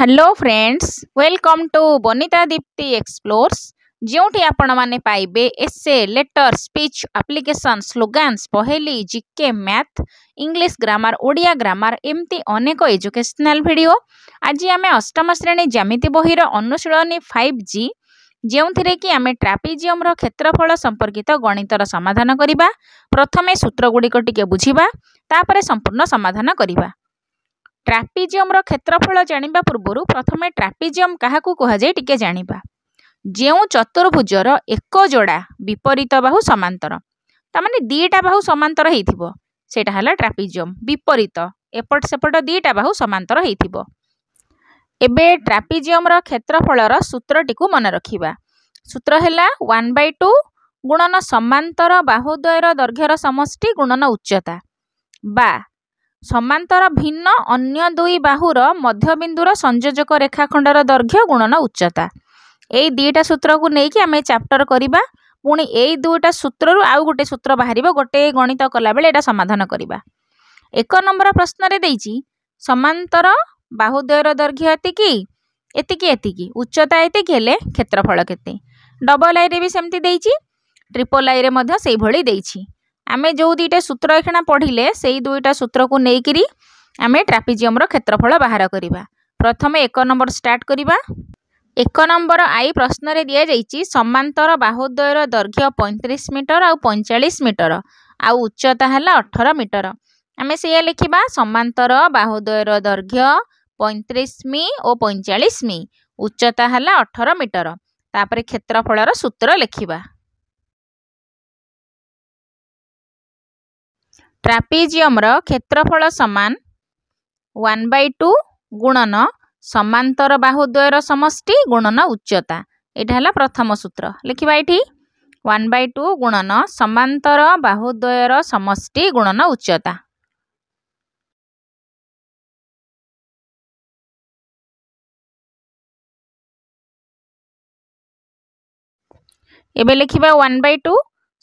Hello friends welcome to Banita Dipti explores ଯେଉଁଠି ଆପଣମାନେ ପାଇବେ essay letter speech application slogans ପହେଲି G K math English grammar Odia grammar ଏମିତି ଅନେକ ଏଜୁକେସନାଲ ଭିଡ଼ିଓ ଆଜି ଆମେ ଅଷ୍ଟମ ଶ୍ରେଣୀ ଜ୍ୟାମିତି ବହିର ଅନୁଶୀଳନୀ ଫାଇଭ୍ ଜି ଯେଉଁଥିରେ କି ଆମେ ଟ୍ରାପିଜିୟମ୍ର କ୍ଷେତ୍ରଫଳ ସମ୍ପର୍କିତ ଗଣିତର ସମାଧାନ କରିବା ପ୍ରଥମେ ସୂତ୍ରଗୁଡ଼ିକ ଟିକେ ବୁଝିବା ତାପରେ ସମ୍ପୂର୍ଣ୍ଣ ସମାଧାନ କରିବା ଟ୍ରାପିଜିୟମର କ୍ଷେତ୍ରଫଳ ଜାଣିବା ପୂର୍ବରୁ ପ୍ରଥମେ ଟ୍ରାପିଜିୟମ କାହାକୁ କୁହାଯାଏ ଟିକେ ଜାଣିବା ଯେଉଁ ଚତୁର୍ଭୁଜର ଏକ ଯୋଡ଼ା ବିପରୀତ ବାହୁ ସମାନ୍ତର ତାମାନେ ଦୁଇଟା ବାହୁ ସମାନ୍ତର ହେଇଥିବ ସେଇଟା ହେଲା ଟ୍ରାପିଜିୟମ ବିପରୀତ ଏପଟ ସେପଟ ଦୁଇଟା ବାହୁ ସମାନ୍ତର ହେଇଥିବ ଏବେ ଟ୍ରାପିଜିୟମର କ୍ଷେତ୍ରଫଳର ସୂତ୍ରଟିକୁ ମନେ ରଖିବା ସୂତ୍ର ହେଲା ୱାନ୍ ବାଇ ଟୁ ଗୁଣନ ସମାନ୍ତର ବାହୁଦ୍ୱୟର ଦୈର୍ଘ୍ୟର ସମଷ୍ଟି ଗୁଣନ ଉଚ୍ଚତା ବା ସମାନ୍ତର ଭିନ୍ନ ଅନ୍ୟ ଦୁଇ ବାହୁର ମଧ୍ୟବିନ୍ଦୁର ସଂଯୋଜକ ରେଖାଖଣ୍ଡର ଦୈର୍ଘ୍ୟ ଗୁଣନ ଉଚ୍ଚତା ଏଇ ଦୁଇଟା ସୂତ୍ରକୁ ନେଇକି ଆମେ ଚାପ୍ଟର କରିବା ପୁଣି ଏଇ ଦୁଇଟା ସୂତ୍ରରୁ ଆଉ ଗୋଟେ ସୂତ୍ର ବାହାରିବ ଗୋଟେ ଗଣିତ କଲାବେଳେ ଏଇଟା ସମାଧାନ କରିବା ଏକ ନମ୍ବର ପ୍ରଶ୍ନରେ ଦେଇଛି ସମାନ୍ତର ବାହୁଦ୍ୱୟର ଦୈର୍ଘ୍ୟ ଏତିକି ଏତିକି ଏତିକି ଉଚ୍ଚତା ଏତିକି ହେଲେ କ୍ଷେତ୍ରଫଳ କେତେ ଡବଲ୍ ଆଇରେ ବି ସେମିତି ଦେଇଛି ଟ୍ରିପଲ ଆଇରେ ମଧ୍ୟ ସେଇଭଳି ଦେଇଛି ଆମେ ଯେଉଁ ଦୁଇଟା ସୂତ୍ର ଏଖିଣା ପଢ଼ିଲେ ସେଇ ଦୁଇଟା ସୂତ୍ରକୁ ନେଇକିରି ଆମେ ଟ୍ରାପିଜିୟମ୍ର କ୍ଷେତ୍ରଫଳ ବାହାର କରିବା ପ୍ରଥମେ ଏକ ନମ୍ବର ଷ୍ଟାର୍ଟ କରିବା ଏକ ନମ୍ବର ଆଇ ପ୍ରଶ୍ନରେ ଦିଆଯାଇଛି ସମାନ୍ତର ବାହୁଦ୍ୱୟର ଦୈର୍ଘ୍ୟ ପଇଁତିରିଶ ମିଟର ଆଉ ପଇଁଚାଳିଶ ମିଟର ଆଉ ଉଚ୍ଚତା ହେଲା ଅଠର ମିଟର ଆମେ ସେଇଆ ଲେଖିବା ସମାନ୍ତର ବାହୁଦ୍ୱୟର ଦୈର୍ଘ୍ୟ ପଇଁତିରିଶ ମି ଓ ପଇଁଚାଳିଶ ମି ଉଚ୍ଚତା ହେଲା ଅଠର ମିଟର ତାପରେ କ୍ଷେତ୍ରଫଳର ସୂତ୍ର ଲେଖିବା ଟ୍ରାପିଜିୟମ୍ର କ୍ଷେତ୍ରଫଳ ସମାନ ୱାନ୍ ବାଇ ଟୁ ଗୁଣନ ସମାନ୍ତର ବାହୁଦ୍ୱୟର ସମଷ୍ଟି ଗୁଣନ ଉଚ୍ଚତା ଏଇଟା ହେଲା ପ୍ରଥମ ସୂତ୍ର ଲେଖିବା ଏଇଠି ୱାନ୍ ବାଇ ଟୁ ଗୁଣନ ସମାନ୍ତର ବାହୁଦ୍ୱୟର ସମଷ୍ଟି ଗୁଣନ ଉଚ୍ଚତା ଏବେ ଲେଖିବା ୱାନ୍ ବାଇ ଟୁ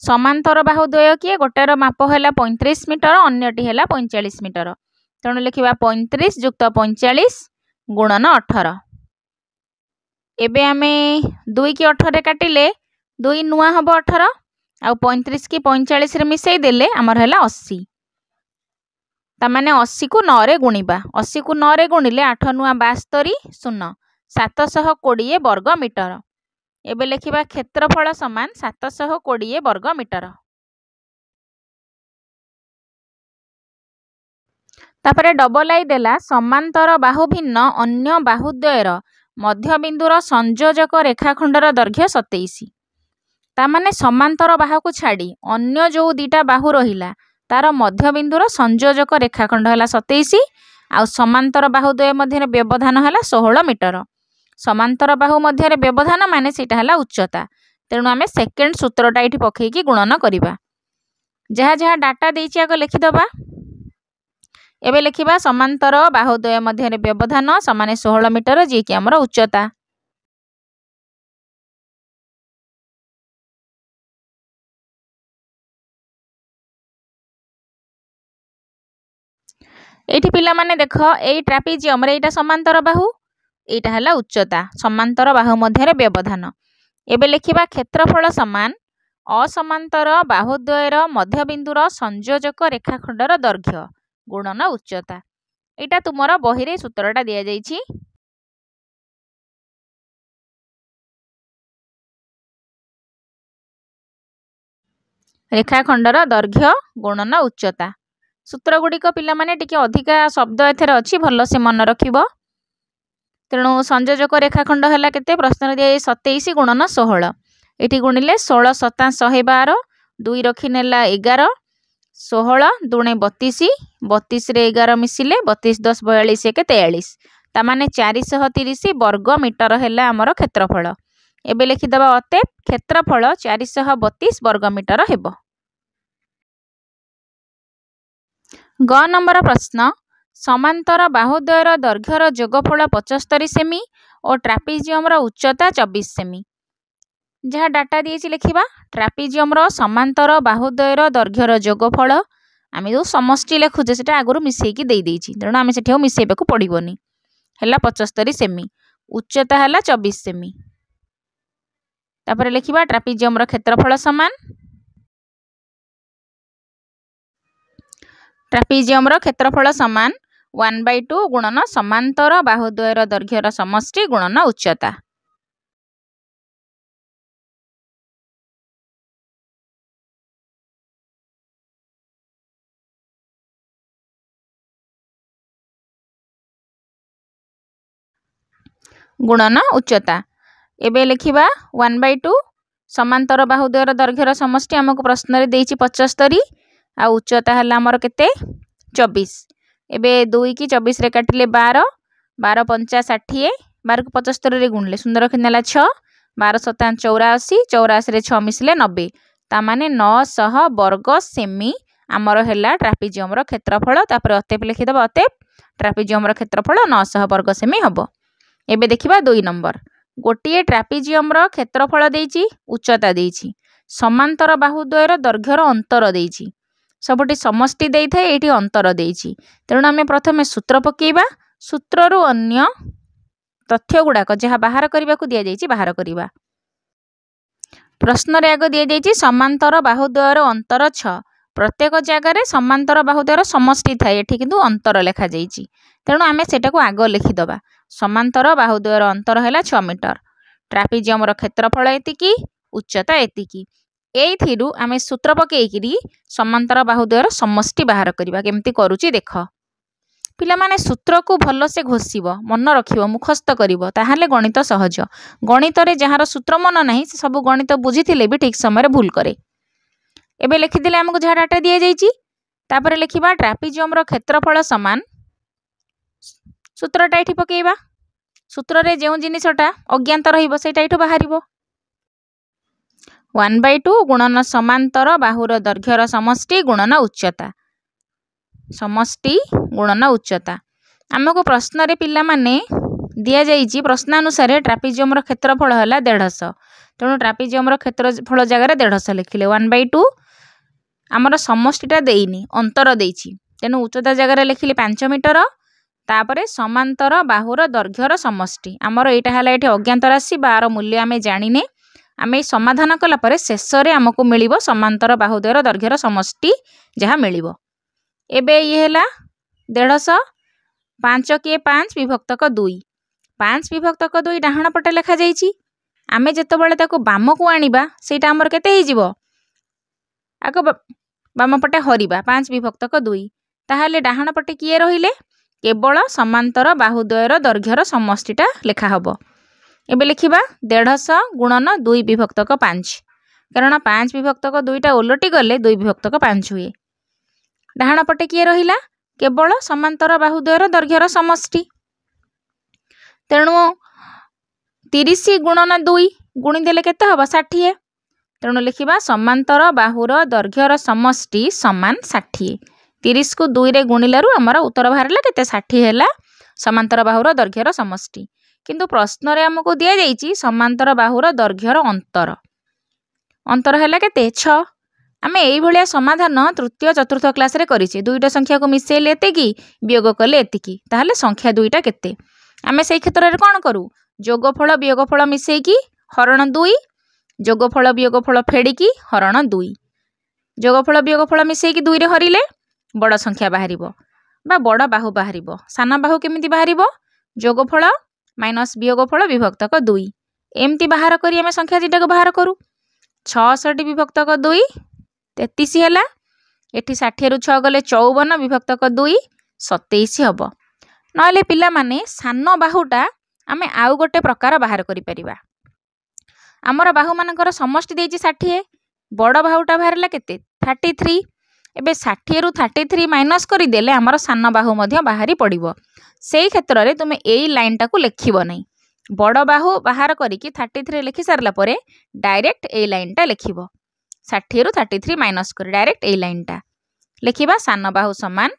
ସମାନ୍ତର ବାହୁ ଦ୍ୱୟ କିଏ ଗୋଟାଏର ମାପ ହେଲା ପଇଁତିରିଶ ମିଟର ଅନ୍ୟଟି ହେଲା ପଇଁଚାଳିଶ ମିଟର ତେଣୁ ଲେଖିବା ପଇଁତିରିଶ ଯୁକ୍ତ ପଇଁଚାଳିଶ ଗୁଣନ ଅଠର ଏବେ ଆମେ ଦୁଇ କି ଅଠରରେ କାଟିଲେ ଦୁଇ ନୂଆ ହେବ ଅଠର ଆଉ ପଇଁତିରିଶ କି ପଇଁଚାଳିଶରେ ମିଶାଇ ଦେଲେ ଆମର ହେଲା ଅଶୀ ତାମାନେ ଅଶୀକୁ ନଅରେ ଗୁଣିବା ଅଶୀକୁ ନଅରେ ଗୁଣିଲେ ଆଠ ନୂଆ ବାସ୍ତରୀ ଶୂନ ସାତଶହ କୋଡ଼ିଏ ବର୍ଗ ମିଟର ଏବେ ଲେଖିବା କ୍ଷେତ୍ରଫଳ ସମାନ ସାତଶହ କୋଡ଼ିଏ ବର୍ଗ ମିଟର ତାପରେ ଡବଲାଇ ଦେଲା ସମାନ୍ତର ବାହୁ ଭିନ୍ନ ଅନ୍ୟ ବାହୁଦ୍ୱୟର ମଧ୍ୟବିନ୍ଦୁର ସଂଯୋଜକ ରେଖାଖଣ୍ଡର ଦୈର୍ଘ୍ୟ ସତେଇଶ ତାମାନେ ସମାନ୍ତର ବାହୁକୁ ଛାଡ଼ି ଅନ୍ୟ ଯେଉଁ ଦୁଇଟା ବାହୁ ରହିଲା ତାର ମଧ୍ୟବିନ୍ଦୁର ସଂଯୋଜକ ରେଖାଖଣ୍ଡ ହେଲା ସତେଇଶ ଆଉ ସମାନ୍ତର ବାହୁଦ୍ୱୟ ମଧ୍ୟରେ ବ୍ୟବଧାନ ହେଲା ଷୋହଳ ମିଟର ସମାନ୍ତର ବାହୁ ମଧ୍ୟରେ ବ୍ୟବଧାନ ମାନେ ସେଇଟା ହେଲା ଉଚ୍ଚତା ତେଣୁ ଆମେ ସେକେଣ୍ଡ ସୂତ୍ରଟା ଏଇଠି ପକାଇକି ଗୁଣନ କରିବା ଯାହା ଯାହା ଡାଟା ଦେଇଛି ଆଗ ଲେଖିଦେବା ଏବେ ଲେଖିବା ସମାନ୍ତର ବାହୁଦ୍ୱୟ ମଧ୍ୟରେ ବ୍ୟବଧାନ ସମାନେ ଷୋହଳ ମିଟର ଯିଏକି ଆମର ଉଚ୍ଚତା ଏଇଠି ପିଲାମାନେ ଦେଖ ଏଇ ଟ୍ରାପିଜିୟମରେ ଏଇଟା ସମାନ୍ତର ବାହୁ ଏଇଟା ହେଲା ଉଚ୍ଚତା ସମାନ୍ତର ବାହୁ ମଧ୍ୟରେ ବ୍ୟବଧାନ ଏବେ ଲେଖିବା କ୍ଷେତ୍ରଫଳ ସମାନ ଅସମାନ୍ତର ବାହୁଦ୍ୱୟର ମଧ୍ୟବିନ୍ଦୁର ସଂଯୋଜକ ରେଖାଖଣ୍ଡର ଦୈର୍ଘ୍ୟ ଗୁଣନ ଉଚ୍ଚତା ଏଇଟା ତୁମର ବହିରେ ସୂତ୍ରଟା ଦିଆଯାଇଛି ରେଖାଖଣ୍ଡର ଦୈର୍ଘ୍ୟ ଗୁଣନ ଉଚ୍ଚତା ସୂତ୍ରଗୁଡ଼ିକ ପିଲାମାନେ ଟିକେ ଅଧିକା ଶବ୍ଦ ଏଥିରେ ଅଛି ଭଲସେ ମନେ ରଖିବ ତେଣୁ ସଂଯୋଜକ ରେଖାଖଣ୍ଡ ହେଲା କେତେ ପ୍ରଶ୍ନରେ ଦିଆଯାଇ ସତେଇଶ ଗୁଣନ ଷୋହଳ ଏଠି ଗୁଣିଲେ ଷୋହଳ ସତା ଶହେ ବାର ଦୁଇ ରଖିନେଲା ଏଗାର ଷୋହଳ ଦୁଣେ ବତିଶ ବତିଶରେ ଏଗାର ମିଶିଲେ ବତିଶ ଦଶ ବୟାଳିଶ ଏକ ତେୟାଳିଶ ତା ମାନେ ଚାରିଶହ ତିରିଶ ବର୍ଗ ମିଟର ହେଲା ଆମର କ୍ଷେତ୍ରଫଳ ଏବେ ଲେଖିଦେବା ଅତେ କ୍ଷେତ୍ରଫଳ ଚାରିଶହ ବତିଶ ବର୍ଗ ମିଟର ହେବ ଗ ନମ୍ବର ପ୍ରଶ୍ନ ସମାନ୍ତର ବାହୁଦ୍ୱୟର ଦୈର୍ଘ୍ୟର ଯୋଗଫଳ ପଚସ୍ତରି ସେମି ଓ ଟ୍ରାପିଜିୟମ୍ର ଉଚ୍ଚତା ଚବିଶ ସେମି ଯାହା ଡାଟା ଦେଇଛି ଲେଖିବା ଟ୍ରାପିଜିୟମ୍ର ସମାନ୍ତର ବାହୁଦ୍ୱୟର ଦୈର୍ଘ୍ୟର ଯୋଗଫଳ ଆମେ ଯେଉଁ ସମଷ୍ଟି ଲେଖୁଛେ ସେଇଟା ଆଗରୁ ମିଶାଇକି ଦେଇଦେଇଛି ତେଣୁ ଆମେ ସେଠି ଆଉ ମିଶାଇବାକୁ ପଡ଼ିବନି ହେଲା ପଚସ୍ତରି ସେମି ଉଚ୍ଚତା ହେଲା ଚବିଶ ସେମି ତାପରେ ଲେଖିବା ଟ୍ରାପିଜିୟମର କ୍ଷେତ୍ରଫଳ ସମାନ ଟ୍ରାପିଜିୟମ୍ର କ୍ଷେତ୍ରଫଳ ସମାନ ୱାନ୍ ବାଇ ଟୁ ଗୁଣନ ସମାନ୍ତର ବାହୁଦ୍ୱୟର ଦୈର୍ଘ୍ୟର ସମଷ୍ଟି ଗୁଣନ ଉଚ୍ଚତା ଗୁଣନ ଉଚ୍ଚତା ଏବେ ଲେଖିବା ୱାନ୍ ବାଇ ଟୁ ସମାନ୍ତର ବାହୁଦ୍ୱୟର ଦୈର୍ଘ୍ୟର ସମଷ୍ଟି ଆମକୁ ପ୍ରଶ୍ନରେ ଦେଇଛି ପଚସ୍ତରୀ ଆଉ ଉଚ୍ଚତା ହେଲା ଆମର କେତେ ଚବିଶ ଏବେ ଦୁଇକି ଚବିଶରେ କାଟିଲେ ବାର ବାର ପଞ୍ଚା ଷାଠିଏ ବାରକୁ ପଞ୍ଚସ୍ତରୀରେ ଗୁଣିଲେ ସୁନ୍ଦରକ୍ଷେନ୍ଦୀ ହେଲା ଛଅ ବାର ସତାନ ଚଉରାଅଶୀ ଚଉରାଅଶୀରେ ଛଅ ମିଶିଲେ ନବେ ତା ମାନେ ନଅଶହ ବର୍ଗ ସେମି ଆମର ହେଲା ଟ୍ରାପିଜିୟମର କ୍ଷେତ୍ରଫଳ ତାପରେ ଅତେପ ଲେଖିଦେବା ଅତେପ ଟ୍ରାପିଜିୟମର କ୍ଷେତ୍ରଫଳ ନଅଶହ ବର୍ଗ ସେମି ହେବ ଏବେ ଦେଖିବା ଦୁଇ ନମ୍ବର ଗୋଟିଏ ଟ୍ରାପିଜିୟମର କ୍ଷେତ୍ରଫଳ ଦେଇଛି ଉଚ୍ଚତା ଦେଇଛି ସମାନ୍ତର ବାହୁଦ୍ୱୟର ଦୈର୍ଘ୍ୟର ଅନ୍ତର ଦେଇଛି ସବୁଠି ସମଷ୍ଟି ଦେଇଥାଏ ଏଇଠି ଅନ୍ତର ଦେଇଛି ତେଣୁ ଆମେ ପ୍ରଥମେ ସୂତ୍ର ପକାଇବା ସୂତ୍ରରୁ ଅନ୍ୟ ତଥ୍ୟଗୁଡ଼ାକ ଯାହା ବାହାର କରିବାକୁ ଦିଆଯାଇଛି ବାହାର କରିବା ପ୍ରଶ୍ନରେ ଆଗ ଦିଆଯାଇଛି ସମାନ୍ତର ବାହୁଦ୍ୱୟର ଅନ୍ତର ଛ ପ୍ରତ୍ୟେକ ଜାଗାରେ ସମାନ୍ତର ବାହୁଦ୍ୱୟର ସମଷ୍ଟି ଥାଏ ଏଠି କିନ୍ତୁ ଅନ୍ତର ଲେଖାଯାଇଛି ତେଣୁ ଆମେ ସେଟାକୁ ଆଗ ଲେଖିଦେବା ସମାନ୍ତର ବାହୁଦ୍ୱୟର ଅନ୍ତର ହେଲା ଛଅ ମିଟର ଟ୍ରାପିଜିୟମର କ୍ଷେତ୍ରଫଳ ଏତିକି ଉଚ୍ଚତା ଏତିକି ଏଇଥିରୁ ଆମେ ସୂତ୍ର ପକାଇକିରି ସମାନ୍ତର ବାହୁଦ୍ୱୟର ସମଷ୍ଟି ବାହାର କରିବା କେମିତି କରୁଛି ଦେଖ ପିଲାମାନେ ସୂତ୍ରକୁ ଭଲସେ ଘୋଷିବ ମନେ ରଖିବ ମୁଖସ୍ଥ କରିବ ତାହେଲେ ଗଣିତ ସହଜ ଗଣିତରେ ଯାହାର ସୂତ୍ର ମନ ନାହିଁ ସେ ସବୁ ଗଣିତ ବୁଝିଥିଲେ ବି ଠିକ୍ ସମୟରେ ଭୁଲ କରେ ଏବେ ଲେଖିଦେଲେ ଆମକୁ ଯାହା ଡାଟା ଦିଆଯାଇଛି ତାପରେ ଲେଖିବା ଟ୍ରାପିଜିୟମ୍ର କ୍ଷେତ୍ରଫଳ ସମାନ ସୂତ୍ରଟା ଏଠି ପକାଇବା ସୂତ୍ରରେ ଯେଉଁ ଜିନିଷଟା ଅଜ୍ଞାତ ରହିବ ସେଇଟା ଏଠୁ ବାହାରିବ ୱାନ୍ ବାଇ ଟୁ ଗୁଣନ ସମାନ୍ତର ବାହୁର ଦୈର୍ଘ୍ୟର ସମଷ୍ଟି ଗୁଣନ ଉଚ୍ଚତା ସମଷ୍ଟି ଗୁଣନ ଉଚ୍ଚତା ଆମକୁ ପ୍ରଶ୍ନରେ ପିଲାମାନେ ଦିଆଯାଇଛି ପ୍ରଶ୍ନାନୁସାରେ ଟ୍ରାପିଜିୟମ୍ର କ୍ଷେତ୍ରଫଳ ହେଲା ଦେଢ଼ଶହ ତେଣୁ ଟ୍ରାପିଜିୟମ୍ର କ୍ଷେତ୍ରଫଳ ଜାଗାରେ ଦେଢ଼ଶହ ଲେଖିଲେ ୱାନ୍ ବାଇ ଟୁ ଆମର ସମଷ୍ଟିଟା ଦେଇନି ଅନ୍ତର ଦେଇଛି ତେଣୁ ଉଚ୍ଚତା ଜାଗାରେ ଲେଖିଲି ପାଞ୍ଚ ମିଟର ତାପରେ ସମାନ୍ତର ବାହୁର ଦୈର୍ଘ୍ୟର ସମଷ୍ଟି ଆମର ଏଇଟା ହେଲା ଏଠି ଅଜ୍ଞାତ ରାଶି ବାର ମୂଲ୍ୟ ଆମେ ଜାଣିନେ ଆମେ ଏଇ ସମାଧାନ କଲା ପରେ ଶେଷରେ ଆମକୁ ମିଳିବ ସମାନ୍ତର ବାହୁଦୟର ଦୈର୍ଘ୍ୟର ସମଷ୍ଟି ଯାହା ମିଳିବ ଏବେ ଇଏ ହେଲା ଦେଢ଼ଶହ ପାଞ୍ଚ କିଏ ପାଞ୍ଚ ବିଭକ୍ତକ ଦୁଇ ପାଞ୍ଚ ବିଭକ୍ତକ ଦୁଇ ଡାହାଣ ପଟେ ଲେଖାଯାଇଛି ଆମେ ଯେତେବେଳେ ତାକୁ ବାମକୁ ଆଣିବା ସେଇଟା ଆମର କେତେ ହେଇଯିବ ଆଗ ବାମପଟେ ହରିବା ପାଞ୍ଚ ବିଭକ୍ତକ ଦୁଇ ତାହେଲେ ଡାହାଣ ପଟେ କିଏ ରହିଲେ କେବଳ ସମାନ୍ତର ବାହୁଦ୍ୱୟର ଦୈର୍ଘ୍ୟର ସମଷ୍ଟିଟା ଲେଖା ହେବ ଏବେ ଲେଖିବା ଦେଢ଼ଶହ ଗୁଣନ ଦୁଇ ବିଭକ୍ତକ ପାଞ୍ଚ କାରଣ ପାଞ୍ଚ ବିଭକ୍ତକ ଦୁଇଟା ଓଲଟି ଗଲେ ଦୁଇ ବିଭକ୍ତକ ପାଞ୍ଚ ହୁଏ ଡାହାଣ ପଟେ କିଏ ରହିଲା କେବଳ ସମାନ୍ତର ବାହୁଦ୍ୱୟର ଦୈର୍ଘ୍ୟର ସମଷ୍ଟି ତେଣୁ ତିରିଶ ଗୁଣନ ଦୁଇ ଗୁଣିଦେଲେ କେତେ ହେବ ଷାଠିଏ ତେଣୁ ଲେଖିବା ସମାନ୍ତର ବାହୁର ଦୈର୍ଘ୍ୟର ସମଷ୍ଟି ସମାନ ଷାଠିଏ ତିରିଶକୁ ଦୁଇରେ ଗୁଣିଲାରୁ ଆମର ଉତ୍ତର ବାହାରିଲା କେତେ ଷାଠିଏ ହେଲା ସମାନ୍ତର ବାହୁର ଦୈର୍ଘ୍ୟର ସମଷ୍ଟି କିନ୍ତୁ ପ୍ରଶ୍ନରେ ଆମକୁ ଦିଆଯାଇଛି ସମାନ୍ତର ବାହୁର ଦୈର୍ଘ୍ୟର ଅନ୍ତର ଅନ୍ତର ହେଲା କେତେ ଛଅ ଆମେ ଏଇଭଳିଆ ସମାଧାନ ତୃତୀୟ ଚତୁର୍ଥ କ୍ଲାସରେ କରିଛେ ଦୁଇଟା ସଂଖ୍ୟାକୁ ମିଶାଇଲେ ଏତିକି ବିୟୋଗ କଲେ ଏତିକି ତାହେଲେ ସଂଖ୍ୟା ଦୁଇଟା କେତେ ଆମେ ସେହି କ୍ଷେତ୍ରରେ କ'ଣ କରୁ ଯୋଗଫଳ ଫଳ ମିଶାଇକି ହରଣ ଦୁଇ ଯୋଗ ଫଳ ବିୟୋଗ ଫଳ ଫେଡ଼ିକି ହରଣ ଦୁଇ ଯୋଗଫଳ ଫଳ ମିଶାଇକି ଦୁଇରେ ହରିଲେ ବଡ଼ ସଂଖ୍ୟା ବାହାରିବ ବା ବଡ଼ ବାହୁ ବାହାରିବ ସାନ ବାହୁ କେମିତି ବାହାରିବ ଯୋଗଫଳ ମାଇନସ୍ ବିୟୋଗ ଫଳ ବିଭକ୍ତକ ଦୁଇ ଏମିତି ବାହାର କରି ଆମେ ସଂଖ୍ୟା ଦୁଇଟାକୁ ବାହାର କରୁ ଛଅଷଠି ବିଭକ୍ତକ ଦୁଇ ତେତିଶ ହେଲା ଏଠି ଷାଠିଏରୁ ଛଅ ଗଲେ ଚଉବନ ବିଭକ୍ତକ ଦୁଇ ସତେଇଶ ହେବ ନହେଲେ ପିଲାମାନେ ସାନ ବାହୁଟା ଆମେ ଆଉ ଗୋଟେ ପ୍ରକାର ବାହାର କରିପାରିବା ଆମର ବାହୁମାନଙ୍କର ସମଷ୍ଟି ଦେଇଛି ଷାଠିଏ ବଡ଼ ବାହୁଟା ବାହାରିଲା କେତେ ଥାର୍ଟି ଥ୍ରୀ ଏବେ ଷାଠିଏରୁ ଥାର୍ଟି ଥ୍ରୀ ମାଇନସ୍ କରିଦେଲେ ଆମର ସାନ ବାହୁ ମଧ୍ୟ ବାହାରି ପଡ଼ିବ ସେଇ କ୍ଷେତ୍ରରେ ତୁମେ ଏଇ ଲାଇନ୍ଟାକୁ ଲେଖିବ ନାହିଁ ବଡ଼ ବାହୁ ବାହାର କରିକି ଥାର୍ଟି ଥ୍ରୀ ଲେଖିସାରିଲା ପରେ ଡାଇରେକ୍ଟ ଏଇ ଲାଇନ୍ଟା ଲେଖିବ ଷାଠିଏରୁ ଥାର୍ଟି ଥ୍ରୀ ମାଇନସ୍ କରି ଡାଇରେକ୍ଟ ଏଇ ଲାଇନ୍ଟା ଲେଖିବା ସାନ ବାହୁ ସମାନ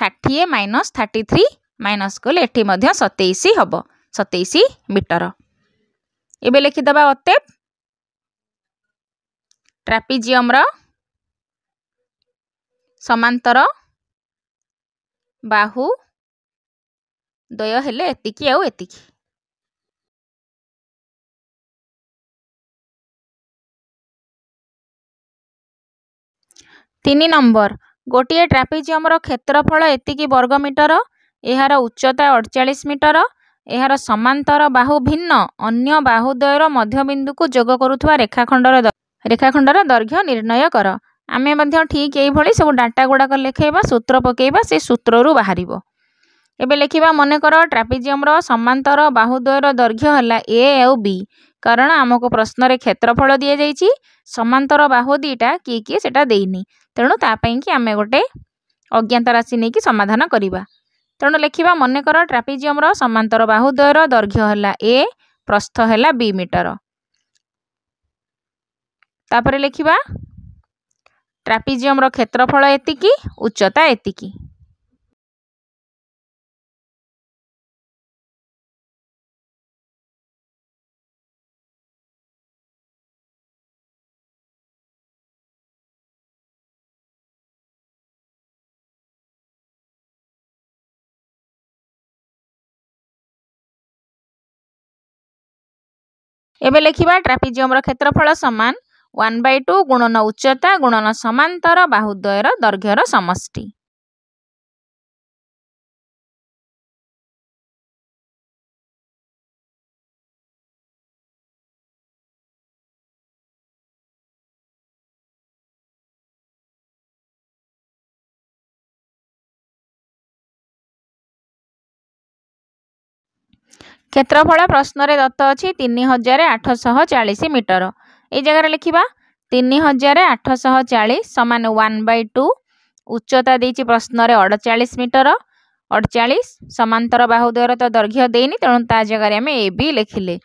ଷାଠିଏ ମାଇନସ୍ ଥାର୍ଟି ଥ୍ରୀ ମାଇନସ୍ କଲେ ଏଠି ମଧ୍ୟ ସତେଇଶ ହେବ ସତେଇଶ ମିଟର ଏବେ ଲେଖିଦେବା ଅତେପ ट्रापिजिम सामांतर बाहु द्वय है यकी तीन नंबर गोटे ट्रापिजिम क्षेत्रफल एति वर्ग मीटर यार उच्चता अड़चाश मीटर यार सामांतर बाहु भिन्न अन्य बाहुद्वयर मध्यबिंदु को जोग करुवा रेखाखंड ରେଖାଖଣ୍ଡର ଦୈର୍ଘ୍ୟ ନିର୍ଣ୍ଣୟ କର ଆମେ ମଧ୍ୟ ଠିକ୍ ଏଇଭଳି ସବୁ ଡାଟା ଗୁଡ଼ାକ ଲେଖାଇବା ସୂତ୍ର ପକାଇବା ସେ ସୂତ୍ରରୁ ବାହାରିବ ଏବେ ଲେଖିବା ମନେକର ଟ୍ରାପିଜିୟମର ସମାନ୍ତର ବାହୁଦ୍ୱୟର ଦୈର୍ଘ୍ୟ ହେଲା ଏ ଆଉ ବି କାରଣ ଆମକୁ ପ୍ରଶ୍ନରେ କ୍ଷେତ୍ରଫଳ ଦିଆଯାଇଛି ସମାନ୍ତର ବାହୁ ଦୁଇଟା କିଏ କିଏ ସେଇଟା ଦେଇନି ତେଣୁ ତା ପାଇଁକି ଆମେ ଗୋଟେ ଅଜ୍ଞାତ ରାଶି ନେଇକି ସମାଧାନ କରିବା ତେଣୁ ଲେଖିବା ମନେକର ଟ୍ରାପିଜିୟମର ସମାନ୍ତର ବାହୁଦ୍ୱୟର ଦୈର୍ଘ୍ୟ ହେଲା ଏ ପ୍ରସ୍ଥ ହେଲା ବି ମିଟର ତାପରେ ଲେଖିବା ଟ୍ରାପିଜିୟମ୍ର କ୍ଷେତ୍ରଫଳ ଏତିକି ଉଚ୍ଚତା ଏତିକି ଏବେ ଲେଖିବା ଟ୍ରାପିଜିୟମ୍ର କ୍ଷେତ୍ରଫଳ ସମାନ ୱାନ୍ ବାଇ ଟୁ ଗୁଣନ ଉଚ୍ଚତା ଗୁଣନ ସମାନ୍ତର ବାହୁଦ୍ୱୟର ଦୈର୍ଘ୍ୟର ସମଷ୍ଟି କ୍ଷେତ୍ରଫଳ ପ୍ରଶ୍ନରେ ଦତ୍ତ ଅଛି ତିନି ହଜାର ଆଠଶହ ଚାଳିଶ ମିଟର ଏଇ ଜାଗାରେ ଲେଖିବା ତିନି ହଜାର ଆଠଶହ ଚାଳିଶ ସମାନ ୱାନ୍ ବାଇ ଟୁ ଉଚ୍ଚତା ଦେଇଛି ପ୍ରଶ୍ନରେ ଅଡ଼ଚାଳିଶ ମିଟର ଅଡ଼ଚାଳିଶ ସମାନ୍ତର ବାହୁ ଦେହର ତ ଦୈର୍ଘ୍ୟ ଦେଇନି ତେଣୁ ତା ଜାଗାରେ ଆମେ ଏ ବି ଲେଖିଲେ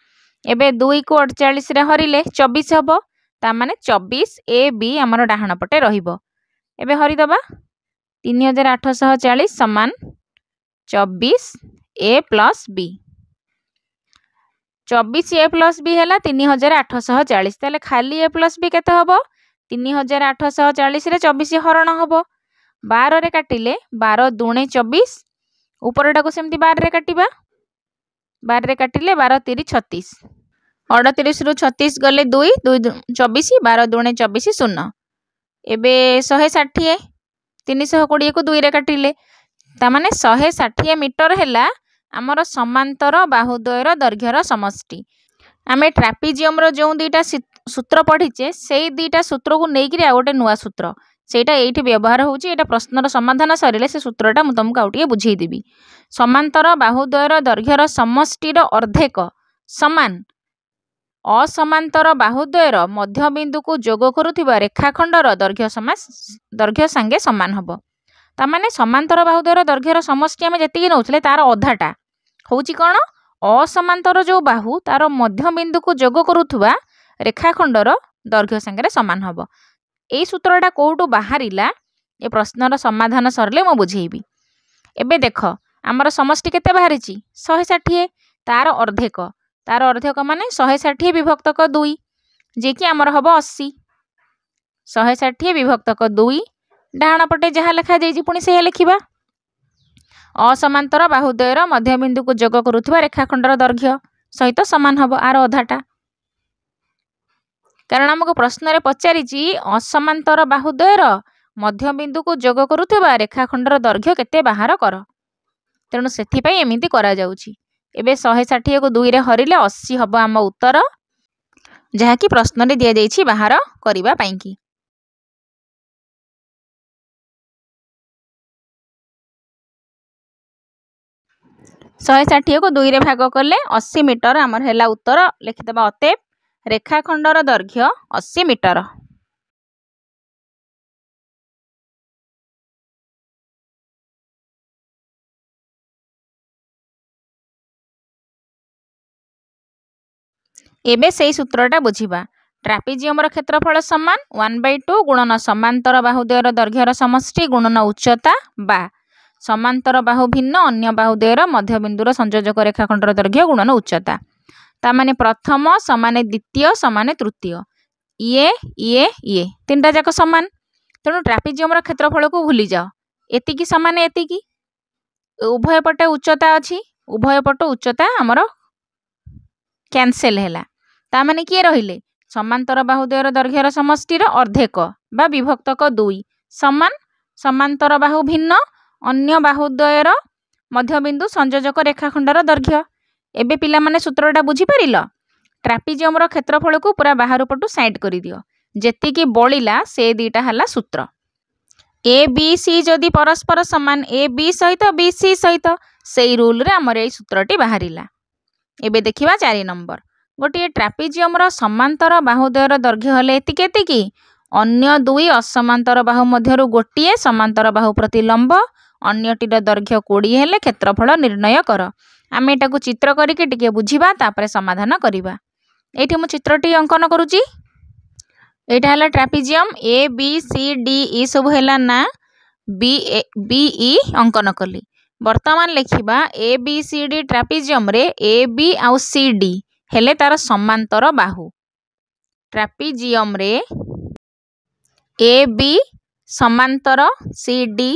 ଏବେ ଦୁଇକୁ ଅଡ଼ଚାଳିଶରେ ହରିଲେ ଚବିଶ ହେବ ତା ମାନେ ଚବିଶ ଏ ବି ଆମର ଡାହାଣ ପଟେ ରହିବ ଏବେ ହରିଦେବା ତିନି ହଜାର ଆଠଶହ ଚାଳିଶ ସମାନ ଚବିଶ ଏ ପ୍ଲସ୍ ବି চবিশ এ প্লস বি হল তিন হাজার আটশহ চাশ তাহলে খালি এ প্লস বি কেতে হব তিন হাজার আটশহ চাশে চবিশ হরণ হব বারে কাটিলে বার দুণে চবিশ উপরটাকে সেমতি বারে কাটিবা বারে কাটিলে বার তিরি ছতিশ অড়তিরিশরু ছতিশ গলে দুই দুই চবিশ বার দুণে চবিশ শূন্য এবে শহে ষাঠিয়ে তিনশহ কোড়িয়ে দুইরে কাটিলে তার মানে শহে ষাঠিয়ে মিটর হেলা ଆମର ସମାନ୍ତର ବାହୁଦ୍ୱୟର ଦୈର୍ଘ୍ୟର ସମଷ୍ଟି ଆମେ ଟ୍ରାପିଜିୟମ୍ର ଯେଉଁ ଦୁଇଟା ସୂତ୍ର ପଢ଼ିଛେ ସେଇ ଦୁଇଟା ସୂତ୍ରକୁ ନେଇକିରି ଆଉ ଗୋଟେ ନୂଆ ସୂତ୍ର ସେଇଟା ଏଇଠି ବ୍ୟବହାର ହେଉଛି ଏଇଟା ପ୍ରଶ୍ନର ସମାଧାନ ସରିଲେ ସେ ସୂତ୍ରଟା ମୁଁ ତୁମକୁ ଆଉ ଟିକେ ବୁଝେଇଦେବି ସମାନ୍ତର ବାହୁଦ୍ୱୟର ଦୈର୍ଘ୍ୟର ସମଷ୍ଟିର ଅର୍ଦ୍ଧେକ ସମାନ ଅସମାନ୍ତର ବାହୁଦ୍ୱୟର ମଧ୍ୟବିନ୍ଦୁକୁ ଯୋଗ କରୁଥିବା ରେଖାଖଣ୍ଡର ଦୈର୍ଘ୍ୟ ସମା ଦୈର୍ଘ୍ୟ ସାଙ୍ଗେ ସମାନ ହେବ ତା'ମାନେ ସମାନ୍ତର ବାହୁଦ୍ୱୟର ଦୈର୍ଘ୍ୟର ସମଷ୍ଟି ଆମେ ଯେତିକି ନେଉଥିଲେ ତା'ର ଅଧାଟା ହେଉଛି କ'ଣ ଅସମାନ୍ତର ଯେଉଁ ବାହୁ ତା'ର ମଧ୍ୟ ବିନ୍ଦୁକୁ ଯୋଗ କରୁଥିବା ରେଖାଖଣ୍ଡର ଦୈର୍ଘ୍ୟ ସାଙ୍ଗରେ ସମାନ ହେବ ଏଇ ସୂତ୍ରଟା କେଉଁଠୁ ବାହାରିଲା ଏ ପ୍ରଶ୍ନର ସମାଧାନ ସରିଲେ ମୁଁ ବୁଝେଇବି ଏବେ ଦେଖ ଆମର ସମଷ୍ଟି କେତେ ବାହାରିଛି ଶହେ ଷାଠିଏ ତା'ର ଅର୍ଦ୍ଧେକ ତା'ର ଅର୍ଦ୍ଧେକ ମାନେ ଶହେ ଷାଠିଏ ବିଭକ୍ତକ ଦୁଇ ଯିଏକି ଆମର ହେବ ଅଶୀ ଶହେ ଷାଠିଏ ବିଭକ୍ତକ ଦୁଇ ଡାହାଣ ପଟେ ଯାହା ଲେଖାଯାଇଛି ପୁଣି ସେଇଆ ଲେଖିବା ଅସମାନ୍ତର ବାହୁଦ୍ୱୟର ମଧ୍ୟବିନ୍ଦୁକୁ ଯୋଗ କରୁଥିବା ରେଖାଖଣ୍ଡର ଦୈର୍ଘ୍ୟ ସହିତ ସମାନ ହେବ ଆର ଅଧାଟା କାରଣ ଆମକୁ ପ୍ରଶ୍ନରେ ପଚାରିଛି ଅସମାନ୍ତର ବାହୁଦ୍ୱୟର ମଧ୍ୟବିନ୍ଦୁକୁ ଯୋଗ କରୁଥିବା ରେଖାଖଣ୍ଡର ଦୈର୍ଘ୍ୟ କେତେ ବାହାର କର ତେଣୁ ସେଥିପାଇଁ ଏମିତି କରାଯାଉଛି ଏବେ ଶହେ ଷାଠିଏକୁ ଦୁଇରେ ହରିଲେ ଅଶୀ ହେବ ଆମ ଉତ୍ତର ଯାହାକି ପ୍ରଶ୍ନରେ ଦିଆଯାଇଛି ବାହାର କରିବା ପାଇଁକି ଶହେ ଷାଠିଏକୁ ଦୁଇରେ ଭାଗ କଲେ ଅଶୀ ମିଟର ଆମର ହେଲା ଉତ୍ତର ଲେଖିଦେବା ଅତେବ ରେଖାଖଣ୍ଡର ଦୈର୍ଘ୍ୟ ଅଶୀ ମିଟର ଏବେ ସେହି ସୂତ୍ରଟା ବୁଝିବା ଟ୍ରାପିଜିୟମର କ୍ଷେତ୍ରଫଳ ସମାନ ୱାନ୍ ବାଇ ଟୁ ଗୁଣନ ସମାନ୍ତର ବାହୁଦୟର ଦୈର୍ଘ୍ୟର ସମଷ୍ଟି ଗୁଣନ ଉଚ୍ଚତା ବା ସମାନ୍ତର ବାହୁ ଭିନ୍ନ ଅନ୍ୟ ବାହୁ ଦେହର ମଧ୍ୟବିନ୍ଦୁର ସଂଯୋଜକ ରେଖାଖଣ୍ଡର ଦୈର୍ଘ୍ୟ ଗୁଣନ ଉଚ୍ଚତା ତା ମାନେ ପ୍ରଥମ ସମାନେ ଦ୍ୱିତୀୟ ସମାନେ ତୃତୀୟ ଇଏ ଇଏ ଇଏ ତିନିଟା ଯାକ ସମାନ ତେଣୁ ଟ୍ରାପିଜିୟମର କ୍ଷେତ୍ରଫଳକୁ ଭୁଲିଯାଅ ଏତିକି ସମାନେ ଏତିକି ଉଭୟ ପଟେ ଉଚ୍ଚତା ଅଛି ଉଭୟ ପଟ ଉଚ୍ଚତା ଆମର କ୍ୟାନସେଲ ହେଲା ତା ମାନେ କିଏ ରହିଲେ ସମାନ୍ତର ବାହୁଦେହର ଦୈର୍ଘ୍ୟର ସମଷ୍ଟିର ଅର୍ଦ୍ଧେକ ବା ବିଭକ୍ତକ ଦୁଇ ସମାନ ସମାନ୍ତର ବାହୁ ଭିନ୍ନ ଅନ୍ୟ ବାହୁଦ୍ୱୟର ମଧ୍ୟବିନ୍ଦୁ ସଂଯୋଜକ ରେଖାଖଣ୍ଡର ଦୈର୍ଘ୍ୟ ଏବେ ପିଲାମାନେ ସୂତ୍ରଟା ବୁଝିପାରିଲ ଟ୍ରାପିଜିୟମର କ୍ଷେତ୍ରଫଳକୁ ପୁରା ବାହାର ପଟୁ ସାଇଡ୍ କରିଦିଅ ଯେତିକି ବଳିଲା ସେ ଦୁଇଟା ହେଲା ସୂତ୍ର ଏ ବି ସି ଯଦି ପରସ୍ପର ସମାନ ଏ ବି ସହିତ ବି ସି ସହିତ ସେଇ ରୁଲ୍ରେ ଆମର ଏଇ ସୂତ୍ରଟି ବାହାରିଲା ଏବେ ଦେଖିବା ଚାରି ନମ୍ବର ଗୋଟିଏ ଟ୍ରାପିଜିୟମର ସମାନ୍ତର ବାହୁଦୟର ଦୈର୍ଘ୍ୟ ହେଲେ ଏତିକି ଏତିକି ଅନ୍ୟ ଦୁଇ ଅସମାନ୍ତର ବାହୁ ମଧ୍ୟରୁ ଗୋଟିଏ ସମାନ୍ତର ବାହୁ ପ୍ରତି ଲମ୍ବ ଅନ୍ୟଟିର ଦୈର୍ଘ୍ୟ କୋଡ଼ିଏ ହେଲେ କ୍ଷେତ୍ରଫଳ ନିର୍ଣ୍ଣୟ କର ଆମେ ଏଇଟାକୁ ଚିତ୍ର କରିକି ଟିକିଏ ବୁଝିବା ତାପରେ ସମାଧାନ କରିବା ଏଇଠି ମୁଁ ଚିତ୍ରଟି ଅଙ୍କନ କରୁଛି ଏଇଟା ହେଲା trapezium A B C D E ସବୁ ହେଲା ନା ବି ଏ ବି ଇ ଅଙ୍କନ କଲି ବର୍ତ୍ତମାନ ଲେଖିବା ଏ ବି ସି ଡି ଟ୍ରାପିଜିୟମ୍ରେ ଏ ବି ଆଉ ସି ଡି ହେଲେ ତାର ସମାନ୍ତର ବାହୁ ଟ୍ରାପିଜିୟମ୍ରେ ଏ ବି ସମାନ୍ତର ସି ଡି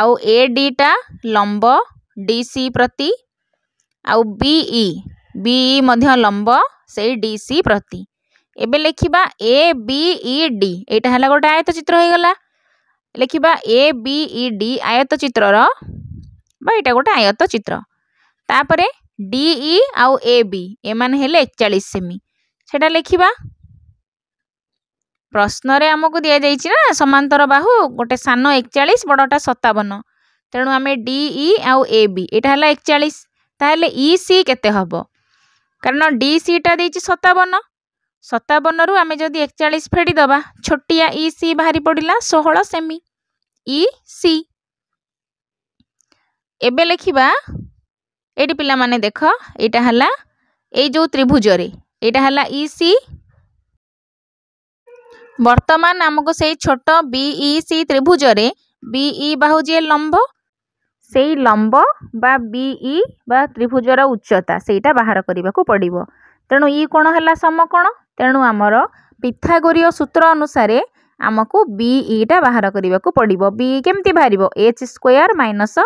ଆଉ ଏ ଡିଟା ଲମ୍ବ ଡି ସି ପ୍ରତି ଆଉ ବି ଇ ବି ଇ ମଧ୍ୟ ଲମ୍ବ ସେଇ ଡି ସି ପ୍ରତି ଏବେ ଲେଖିବା ଏ ବି ଇ ଡି ଏଇଟା ହେଲା ଗୋଟେ ଆୟତ ଚିତ୍ର ହେଇଗଲା ଲେଖିବା ଏ ବି ଇ ଡି ଆୟତ ଚିତ୍ରର ବା ଏଇଟା ଗୋଟେ ଆୟତ ଚିତ୍ର ତାପରେ ଡିଇ ଆଉ ଏ ବି ଏମାନେ ହେଲେ ଏକଚାଳିଶ ସେମି ସେଟା ଲେଖିବା ପ୍ରଶ୍ନରେ ଆମକୁ ଦିଆଯାଇଛି ନା ସମାନ୍ତର ବାହୁ ଗୋଟେ ସାନ ଏକଚାଳିଶ ବଡ଼ଟା ସତାବନ ତେଣୁ ଆମେ ଡି ଇ ଆଉ ଏ ବି ଏଇଟା ହେଲା ଏକଚାଳିଶ ତାହେଲେ ଇ ସି କେତେ ହେବ କାରଣ ଡି ସିଟା ଦେଇଛି ସତାବନ ସତାବନରୁ ଆମେ ଯଦି ଏକଚାଳିଶ ଫେଡ଼ିଦେବା ଛୋଟିଆ ଇ ସି ବାହାରି ପଡ଼ିଲା ଷୋହଳ ସେମି ଇ ସି ଏବେ ଲେଖିବା ଏଇଠି ପିଲାମାନେ ଦେଖ ଏଇଟା ହେଲା ଏଇ ଯେଉଁ ତ୍ରିଭୁଜରେ ଏଇଟା ହେଲା ଇ ସି ବର୍ତ୍ତମାନ ଆମକୁ ସେଇ ଛୋଟ ବିଇ ସି ତ୍ରିଭୁଜରେ ବିଇ ବାହୁଛି ଲମ୍ବ ସେଇ ଲମ୍ବ ବା ବିଇ ବା ତ୍ରିଭୁଜର ଉଚ୍ଚତା ସେଇଟା ବାହାର କରିବାକୁ ପଡ଼ିବ ତେଣୁ ଇ କୋଣ ହେଲା ସମକୋଣ ତେଣୁ ଆମର ପିଥାଗୋରୀୟ ସୂତ୍ର ଅନୁସାରେ ଆମକୁ ବିଇଟା ବାହାର କରିବାକୁ ପଡ଼ିବ ବିଇ କେମିତି ବାହାରିବ H square minus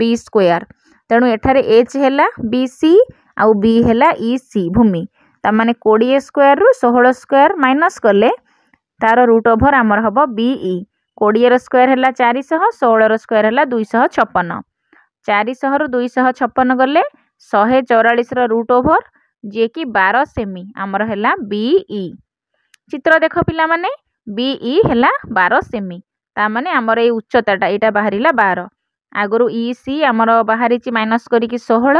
B square ତେଣୁ ଏଠାରେ ଏଚ୍ ହେଲା ବି ସି ଆଉ ବି ହେଲା ଇ ସି ଭୂମି ତା'ମାନେ କୋଡ଼ିଏ ସ୍କୋୟାରରୁ ଷୋହଳ ସ୍କୋୟାର ମାଇନସ୍ କଲେ তার রুট ওভর আমার হব বিই কোড়িয়ের স্কোয়ার হল চারিশহ ষোহর স্কোয়ার হল দুইশহ ছপন চারিশহর দুইশহ ছপন গলে ଶହେ ଚଉରାଳିଶର ରୁଟ୍ ଓଭର୍ ଯିଏକି ବାର ସେମି ଆମର ହେଲା ବିଇ ଚିତ୍ର ଦେଖ ପିଲାମାନେ ବିଇ ହେଲା ବାର ସେମି ତାମାନେ ଆମର ଏଇ ଉଚ୍ଚତାଟା ଏଇଟା ବାହାରିଲା ବାର ଆଗରୁ ଇ ସି ଆମର ବାହାରିଛି ମାଇନସ୍ କରିକି ଷୋହଳ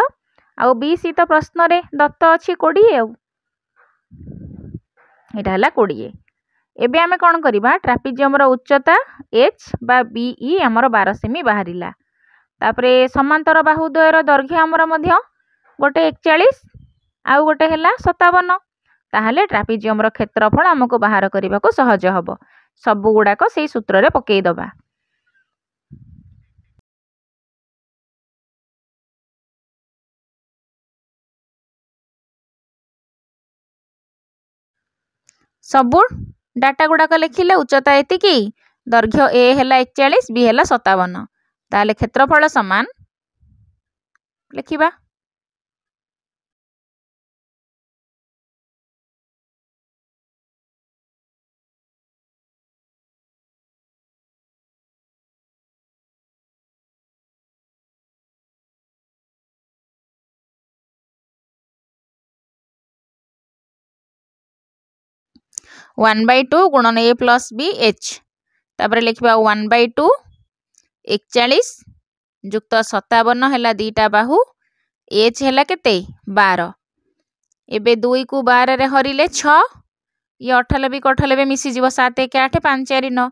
ଆଉ ବି ସି ତ ପ୍ରଶ୍ନରେ ଦତ୍ତ ଅଛି କୋଡ଼ିଏ ଆଉ ଏଇଟା ହେଲା କୋଡ଼ିଏ ଏବେ ଆମେ କ'ଣ କରିବା ଟ୍ରାପିଜିୟମ୍ର ଉଚ୍ଚତା ଏଚ୍ ବା ବିଇ e ଆମର ବାର ସେମି ବାହାରିଲା ତାପରେ ସମାନ୍ତର ବାହୁଦ୍ୱୟର ଦୈର୍ଘ୍ୟ ଆମର ମଧ୍ୟ ଗୋଟେ ଏକଚାଳିଶ ଆଉ ଗୋଟେ ହେଲା ସତାବନ ତାହେଲେ ଟ୍ରାପିଜିୟମ୍ର କ୍ଷେତ୍ରଫଳ ଆମକୁ ବାହାର କରିବାକୁ ସହଜ ହେବ ସବୁଗୁଡ଼ାକ ସେଇ ସୂତ୍ରରେ ପକାଇଦେବା ସବୁ डाटा गुड़ाक लेखिले उच्चता यति कि दर्घ्य ए हेला 41 बी हेला 57 तले क्षेत्रफल समान लेखिबा ୱାନ୍ ବାଇ ଟୁ ଗୁଣନ ଏ ପ୍ଲସ୍ ବି ଏଚ୍ ତାପରେ ଲେଖିବା ୱାନ୍ ବାଇ ଟୁ ଏକଚାଳିଶ ଯୁକ୍ତ ସତାବନ ହେଲା ଦୁଇଟା ବାହୁ ଏଚ୍ ହେଲା କେତେ ବାର ଏବେ ଦୁଇକୁ ବାରରେ ହରିଲେ ଛଅ ଇଏ ଅଠାଲବେ କଠାଲବେ ମିଶିଯିବ ସାତ ଏକ ଆଠ ପାଞ୍ଚ ଚାରି ନଅ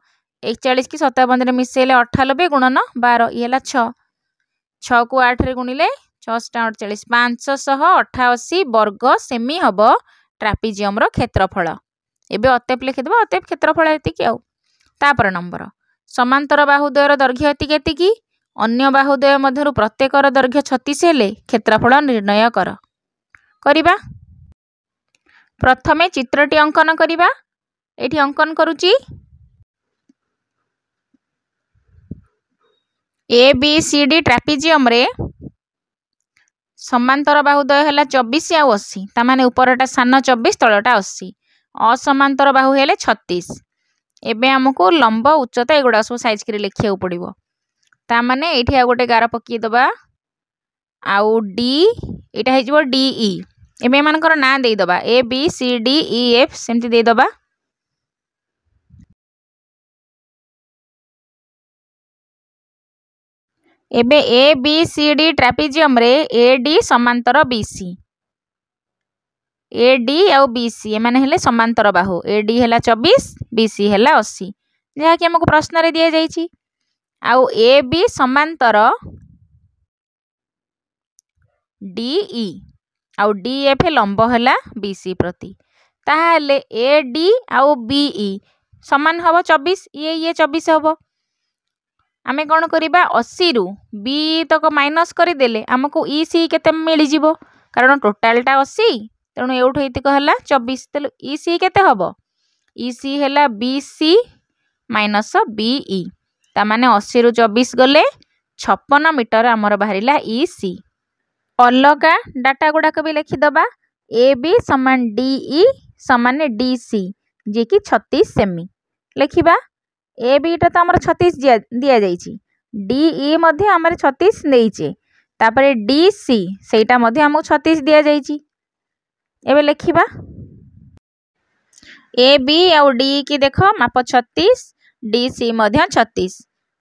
ଏକଚାଳିଶ କି ସତାବନରେ ମିଶାଇଲେ ଅଠାଲବେ ଗୁଣନ ବାର ଇଏ ହେଲା ଛଅ ଛଅକୁ ଆଠରେ ଗୁଣିଲେ ଛଅଶହ ଅଠଚାଳିଶ ପାଞ୍ଚଶହ ଅଠାଅଶୀ ବର୍ଗ ସେମି ହେବ ଟ୍ରାପିଜିୟମ୍ର କ୍ଷେତ୍ରଫଳ ଏବେ ଅତେପ ଲେଖିଦେବ ଅତେପ କ୍ଷେତ୍ରଫଳ ଏତିକି ଆଉ ତାପର ନମ୍ବର ସମାନ୍ତର ବାହୁଦ୍ୱୟର ଦୈର୍ଘ୍ୟ ଏତିକି ଏତିକି ଅନ୍ୟ ବାହୁଦ୍ୱୟ ମଧ୍ୟରୁ ପ୍ରତ୍ୟେକର ଦୈର୍ଘ୍ୟ ଛତିଶ ହେଲେ କ୍ଷେତ୍ରଫଳ ନିର୍ଣ୍ଣୟ କର କରିବା ପ୍ରଥମେ ଚିତ୍ରଟି ଅଙ୍କନ କରିବା ଏଠି ଅଙ୍କନ କରୁଛି ଏ ବି ସି ଡି ଟ୍ରାପିଜିୟମରେ ସମାନ୍ତର ବାହୁଦ୍ୱୟ ହେଲା ଚବିଶ ଆଉ ଅଶୀ ତା ମାନେ ଉପରଟା ସାନ ଚବିଶ ତଳଟା ଅଶୀ ଅସମାନ୍ତର ବାହୁ ହେଲେ ଛତିଶ ଏବେ ଆମକୁ ଲମ୍ବ ଉଚ୍ଚତା ଏଗୁଡ଼ାକ ସବୁ ସାଇଜ୍ କରି ଲେଖିବାକୁ ପଡ଼ିବ ତାମାନେ ଏଇଠି ଆଉ ଗୋଟେ ଗାର ପକାଇଦେବା ଆଉ ଡି ଏଇଟା ହେଇଯିବ ଡିଇ e। ଏବେ ଏମାନଙ୍କର ନାଁ ଦେଇଦେବା A B C D E e, F ସେମିତି ଦେଇଦେବା ଏବେ ଏ ବି ସି ଡି ଟ୍ରାପିଜିୟମ୍ରେ ଏ ଡି ସମାନ୍ତର ବି ସି ଏ ଡି ଆଉ ବି ସି ଏମାନେ ହେଲେ ସମାନ୍ତର ବାହୁ ଏ ଡି ହେଲା ଚବିଶ ବି ସି ହେଲା ଅଶୀ ଯାହାକି ଆମକୁ ପ୍ରଶ୍ନରେ ଦିଆଯାଇଛି ଆଉ ଏ ବି ସମାନ୍ତର ଡିଇ ଆଉ ଡି ଏଫ୍ ଲମ୍ବ ହେଲା ବି ସି ପ୍ରତି ତାହେଲେ ଏ ଡି ଆଉ ବିଇ ସମାନ ହେବ ଚବିଶ ଇଏ ଇଏ ଚବିଶ ହେବ ଆମେ କ'ଣ କରିବା ଅଶୀରୁ ବି ତକ ମାଇନସ୍ କରିଦେଲେ ଆମକୁ ଇ ସି କେତେ ମିଳିଯିବ କାରଣ ଟୋଟାଲ୍ଟା ଅଶୀ ତେଣୁ ଏଇଠୁ ଏଇତିକ ହେଲା ଚବିଶ ତେଣୁ ଇ ସି କେତେ ହେବ ଇ ସି ହେଲା ବି ସି ମାଇନସ୍ ବିଇ ତା ମାନେ ଅଶୀରୁ ଚବିଶ ଗଲେ ଛପନ ମିଟର ଆମର ବାହାରିଲା ଇ ସି ଅଲଗା ଡାଟା ଗୁଡ଼ାକ ବି ଲେଖିଦେବା ଏ ବି ସମାନ ଡିଇ ସମାନ ଡି ସି ଯିଏକି ଛତିଶ ସେମି ଲେଖିବା ଏ ବିଟା ତ ଆମର ଛତିଶ ଦିଆଯାଇଛି ଡିଇ ମଧ୍ୟ ଆମର ଛତିଶ ନେଇଛେ ତାପରେ ଡି ସି ସେଇଟା ମଧ୍ୟ ଆମକୁ ଛତିଶ ଦିଆଯାଇଛି ଏବେ ଲେଖିବା ଏ ବି ଆଉ ଡି କି ଦେଖ ମାପ ଛତିଶ ଡି ସି ମଧ୍ୟ ଛତିଶ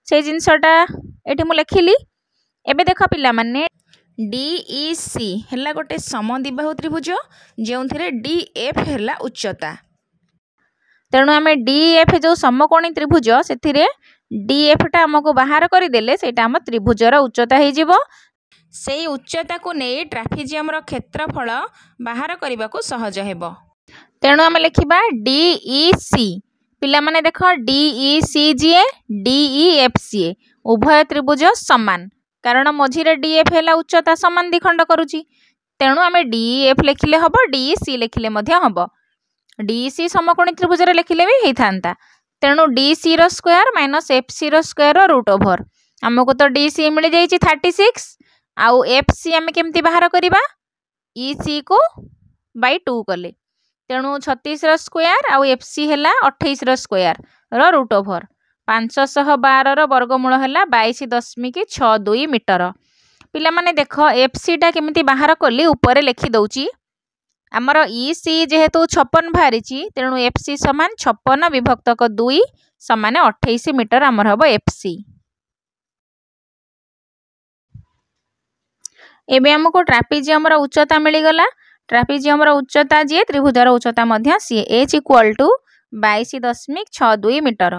ସେଇ ଜିନିଷଟା ଏଠି ମୁଁ ଲେଖିଲି ଏବେ ଦେଖ ପିଲାମାନେ ଡିଇ ସି ହେଲା ଗୋଟେ ସମଦ୍ୱିବାହୁ ତ୍ରିଭୁଜ ଯେଉଁଥିରେ ଡି ଏଫ୍ ହେଲା ଉଚ୍ଚତା ତେଣୁ ଆମେ ଡି ଏଫ୍ ଯେଉଁ ସମକୋଣୀ ତ୍ରିଭୁଜ ସେଥିରେ ଡି ଏଫ୍ଟା ଆମକୁ ବାହାର କରିଦେଲେ ସେଇଟା ଆମ ତ୍ରିଭୁଜର ଉଚ୍ଚତା ହେଇଯିବ ସେଇ ଉଚ୍ଚତାକୁ ନେଇ ଟ୍ରାଫିଜିୟମ୍ର କ୍ଷେତ୍ରଫଳ ବାହାର କରିବାକୁ ସହଜ ହେବ ତେଣୁ ଆମେ ଲେଖିବା ଡିଇ ସି ପିଲାମାନେ ଦେଖ ଡିଇ ସି ଯିଏ ଡିଇ ଏଫ୍ ସିଏ ଉଭୟ ତ୍ରିଭୁଜ ସମାନ କାରଣ ମଝିରେ ଡିଏଫ୍ ହେଲା ଉଚ୍ଚତା ସମାନ ଦ୍ୱିଖଣ୍ଡ କରୁଛି ତେଣୁ ଆମେ ଡିଇ ଏଫ୍ ଲେଖିଲେ ହେବ ଡିଇ ସି ଲେଖିଲେ ମଧ୍ୟ ହେବ ଡିଇ ସି ସମକୋଣୀ ତ୍ରିଭୁଜରେ ଲେଖିଲେ ବି ହେଇଥାନ୍ତା ତେଣୁ ଡି ସିର ସ୍କୋୟାର ମାଇନସ୍ ଏଫ୍ ସିର ସ୍କୋୟାର ରୁଟ୍ ଓଭର ଆମକୁ ତ ଡି ସି ମିଳିଯାଇଛି ଥାର୍ଟି ସିକ୍ସ आउ एफ सी आम कमी बाहर करवा इ e सी को बै टू कले तेणु छतीस स्क्यार आउ एफ सी है अठाईस स्क्यर रुट ओभर पांचशह बार वर्गमूल है बैश दशमिक छ दुई मीटर पाने देख एफ सीटा केमी बाहर कली ऊपर लिखिदे आमर इ सी जेहेतु छपन बाहरी तेणु एफ सी सामान छपन विभक्त दुई सामान अठाई मीटर आमर हम एफ सी ଏବେ ଆମକୁ ଟ୍ରାପିଜିୟମ୍ର ଉଚ୍ଚତା ମିଳିଗଲା ଟ୍ରାପିଜିୟମ୍ର ଉଚ୍ଚତା ଯିଏ ତ୍ରିଭୁଜର ଉଚ୍ଚତା ମଧ୍ୟ ସିଏ ଏଚ୍ ଇକ୍ୱାଲ୍ ଟୁ ବାଇଶ ଦଶମିକ ଛଅ ଦୁଇ ମିଟର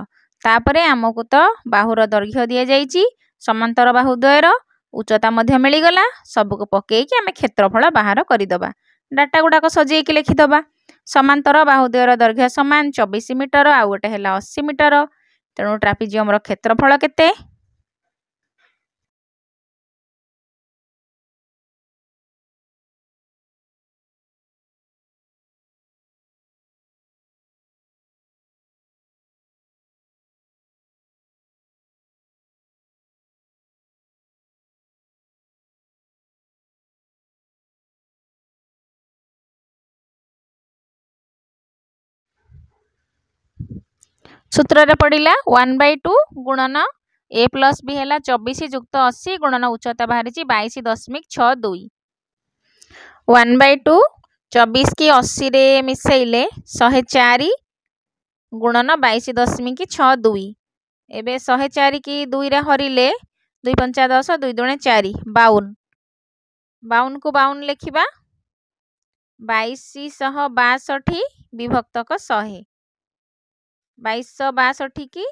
ତାପରେ ଆମକୁ ତ ବାହୁର ଦୈର୍ଘ୍ୟ ଦିଆଯାଇଛି ସମାନ୍ତର ବାହୁ ଦ୍ୱୟର ଉଚ୍ଚତା ମଧ୍ୟ ମିଳିଗଲା ସବୁକୁ ପକାଇକି ଆମେ କ୍ଷେତ୍ରଫଳ ବାହାର କରିଦେବା ଡାଟା ଗୁଡ଼ାକ ସଜେଇକି ଲେଖିଦେବା ସମାନ୍ତର ବାହୁଦ୍ୱୟର ଦୈର୍ଘ୍ୟ ସମାନ ଚବିଶ ମିଟର ଆଉ ଗୋଟେ ହେଲା ଅଶୀ ମିଟର ତେଣୁ ଟ୍ରାପିଜିୟମ୍ର କ୍ଷେତ୍ରଫଳ କେତେ ସୂତ୍ରରେ ପଡ଼ିଲା ୱାନ୍ ବାଇ ଟୁ ଗୁଣନ ଏ ପ୍ଲସ୍ ବି ହେଲା ଚବିଶ ଯୁକ୍ତ ଅଶୀ ଗୁଣନ ଉଚ୍ଚତା ବାହାରିଛି ବାଇଶ ଦଶମିକ ଛଅ ଦୁଇ ୱାନ୍ ବାଇ ଟୁ ଚବିଶ କି ଅଶୀରେ ମିଶାଇଲେ ଶହେ ଚାରି ଗୁଣନ ବାଇଶ ଦଶମିକ ଛଅ ଦୁଇ ଏବେ ଶହେ ଚାରି କି ଦୁଇରେ ହରିଲେ ଦୁଇ ପଞ୍ଚା ଦଶ ଦୁଇ ଦୁଣେ ଚାରି ବାଉନ ବାଉନକୁ ବାଉନ ଲେଖିବା ବାଇଶ ଶହ ବାଷଠି ବିଭକ୍ତକ ଶହେ বাইশশହ ବାଷଠିକି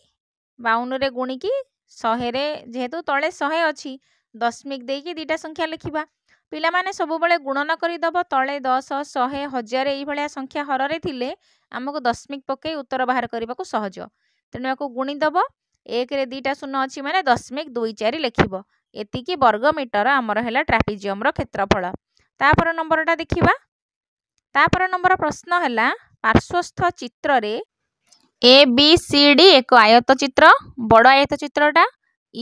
ବାଉନରେ ଗୁଣିକି ଶହେରେ ଯେହେତୁ ତଳେ ଶହେ ଅଛି ଦଶମିକ ଦେଇକି ଦୁଇଟା ସଂଖ୍ୟା ଲେଖିବା ପିଲାମାନେ ସବୁବେଳେ ଗୁଣନ କରିଦେବ ତଳେ ଦଶ ଶହେ ହଜାରେ ଏଇଭଳିଆ ସଂଖ୍ୟା ହରରେ ଥିଲେ ଆମକୁ ଦଶମିକ ପକାଇ ଉତ୍ତର ବାହାର କରିବାକୁ ସହଜ ତେଣୁ ୟାକୁ ଗୁଣିଦେବ ଏକରେ ଦୁଇଟା ଶୂନ ଅଛି ମାନେ ଦଶମିକ ଦୁଇ ଚାରି ଲେଖିବ ଏତିକି ବର୍ଗ ମିଟର ଆମର ହେଲା ଟ୍ରାପିଜିୟମ୍ର କ୍ଷେତ୍ରଫଳ ତାପର ନମ୍ବରଟା ଦେଖିବା ତାପର ନମ୍ବର ପ୍ରଶ୍ନ ହେଲା ପାର୍ଶ୍ୱସ୍ଥ ଚିତ୍ରରେ ए বি সি ডি এক আয়তচিত্র বড় আয়তচিত্রটা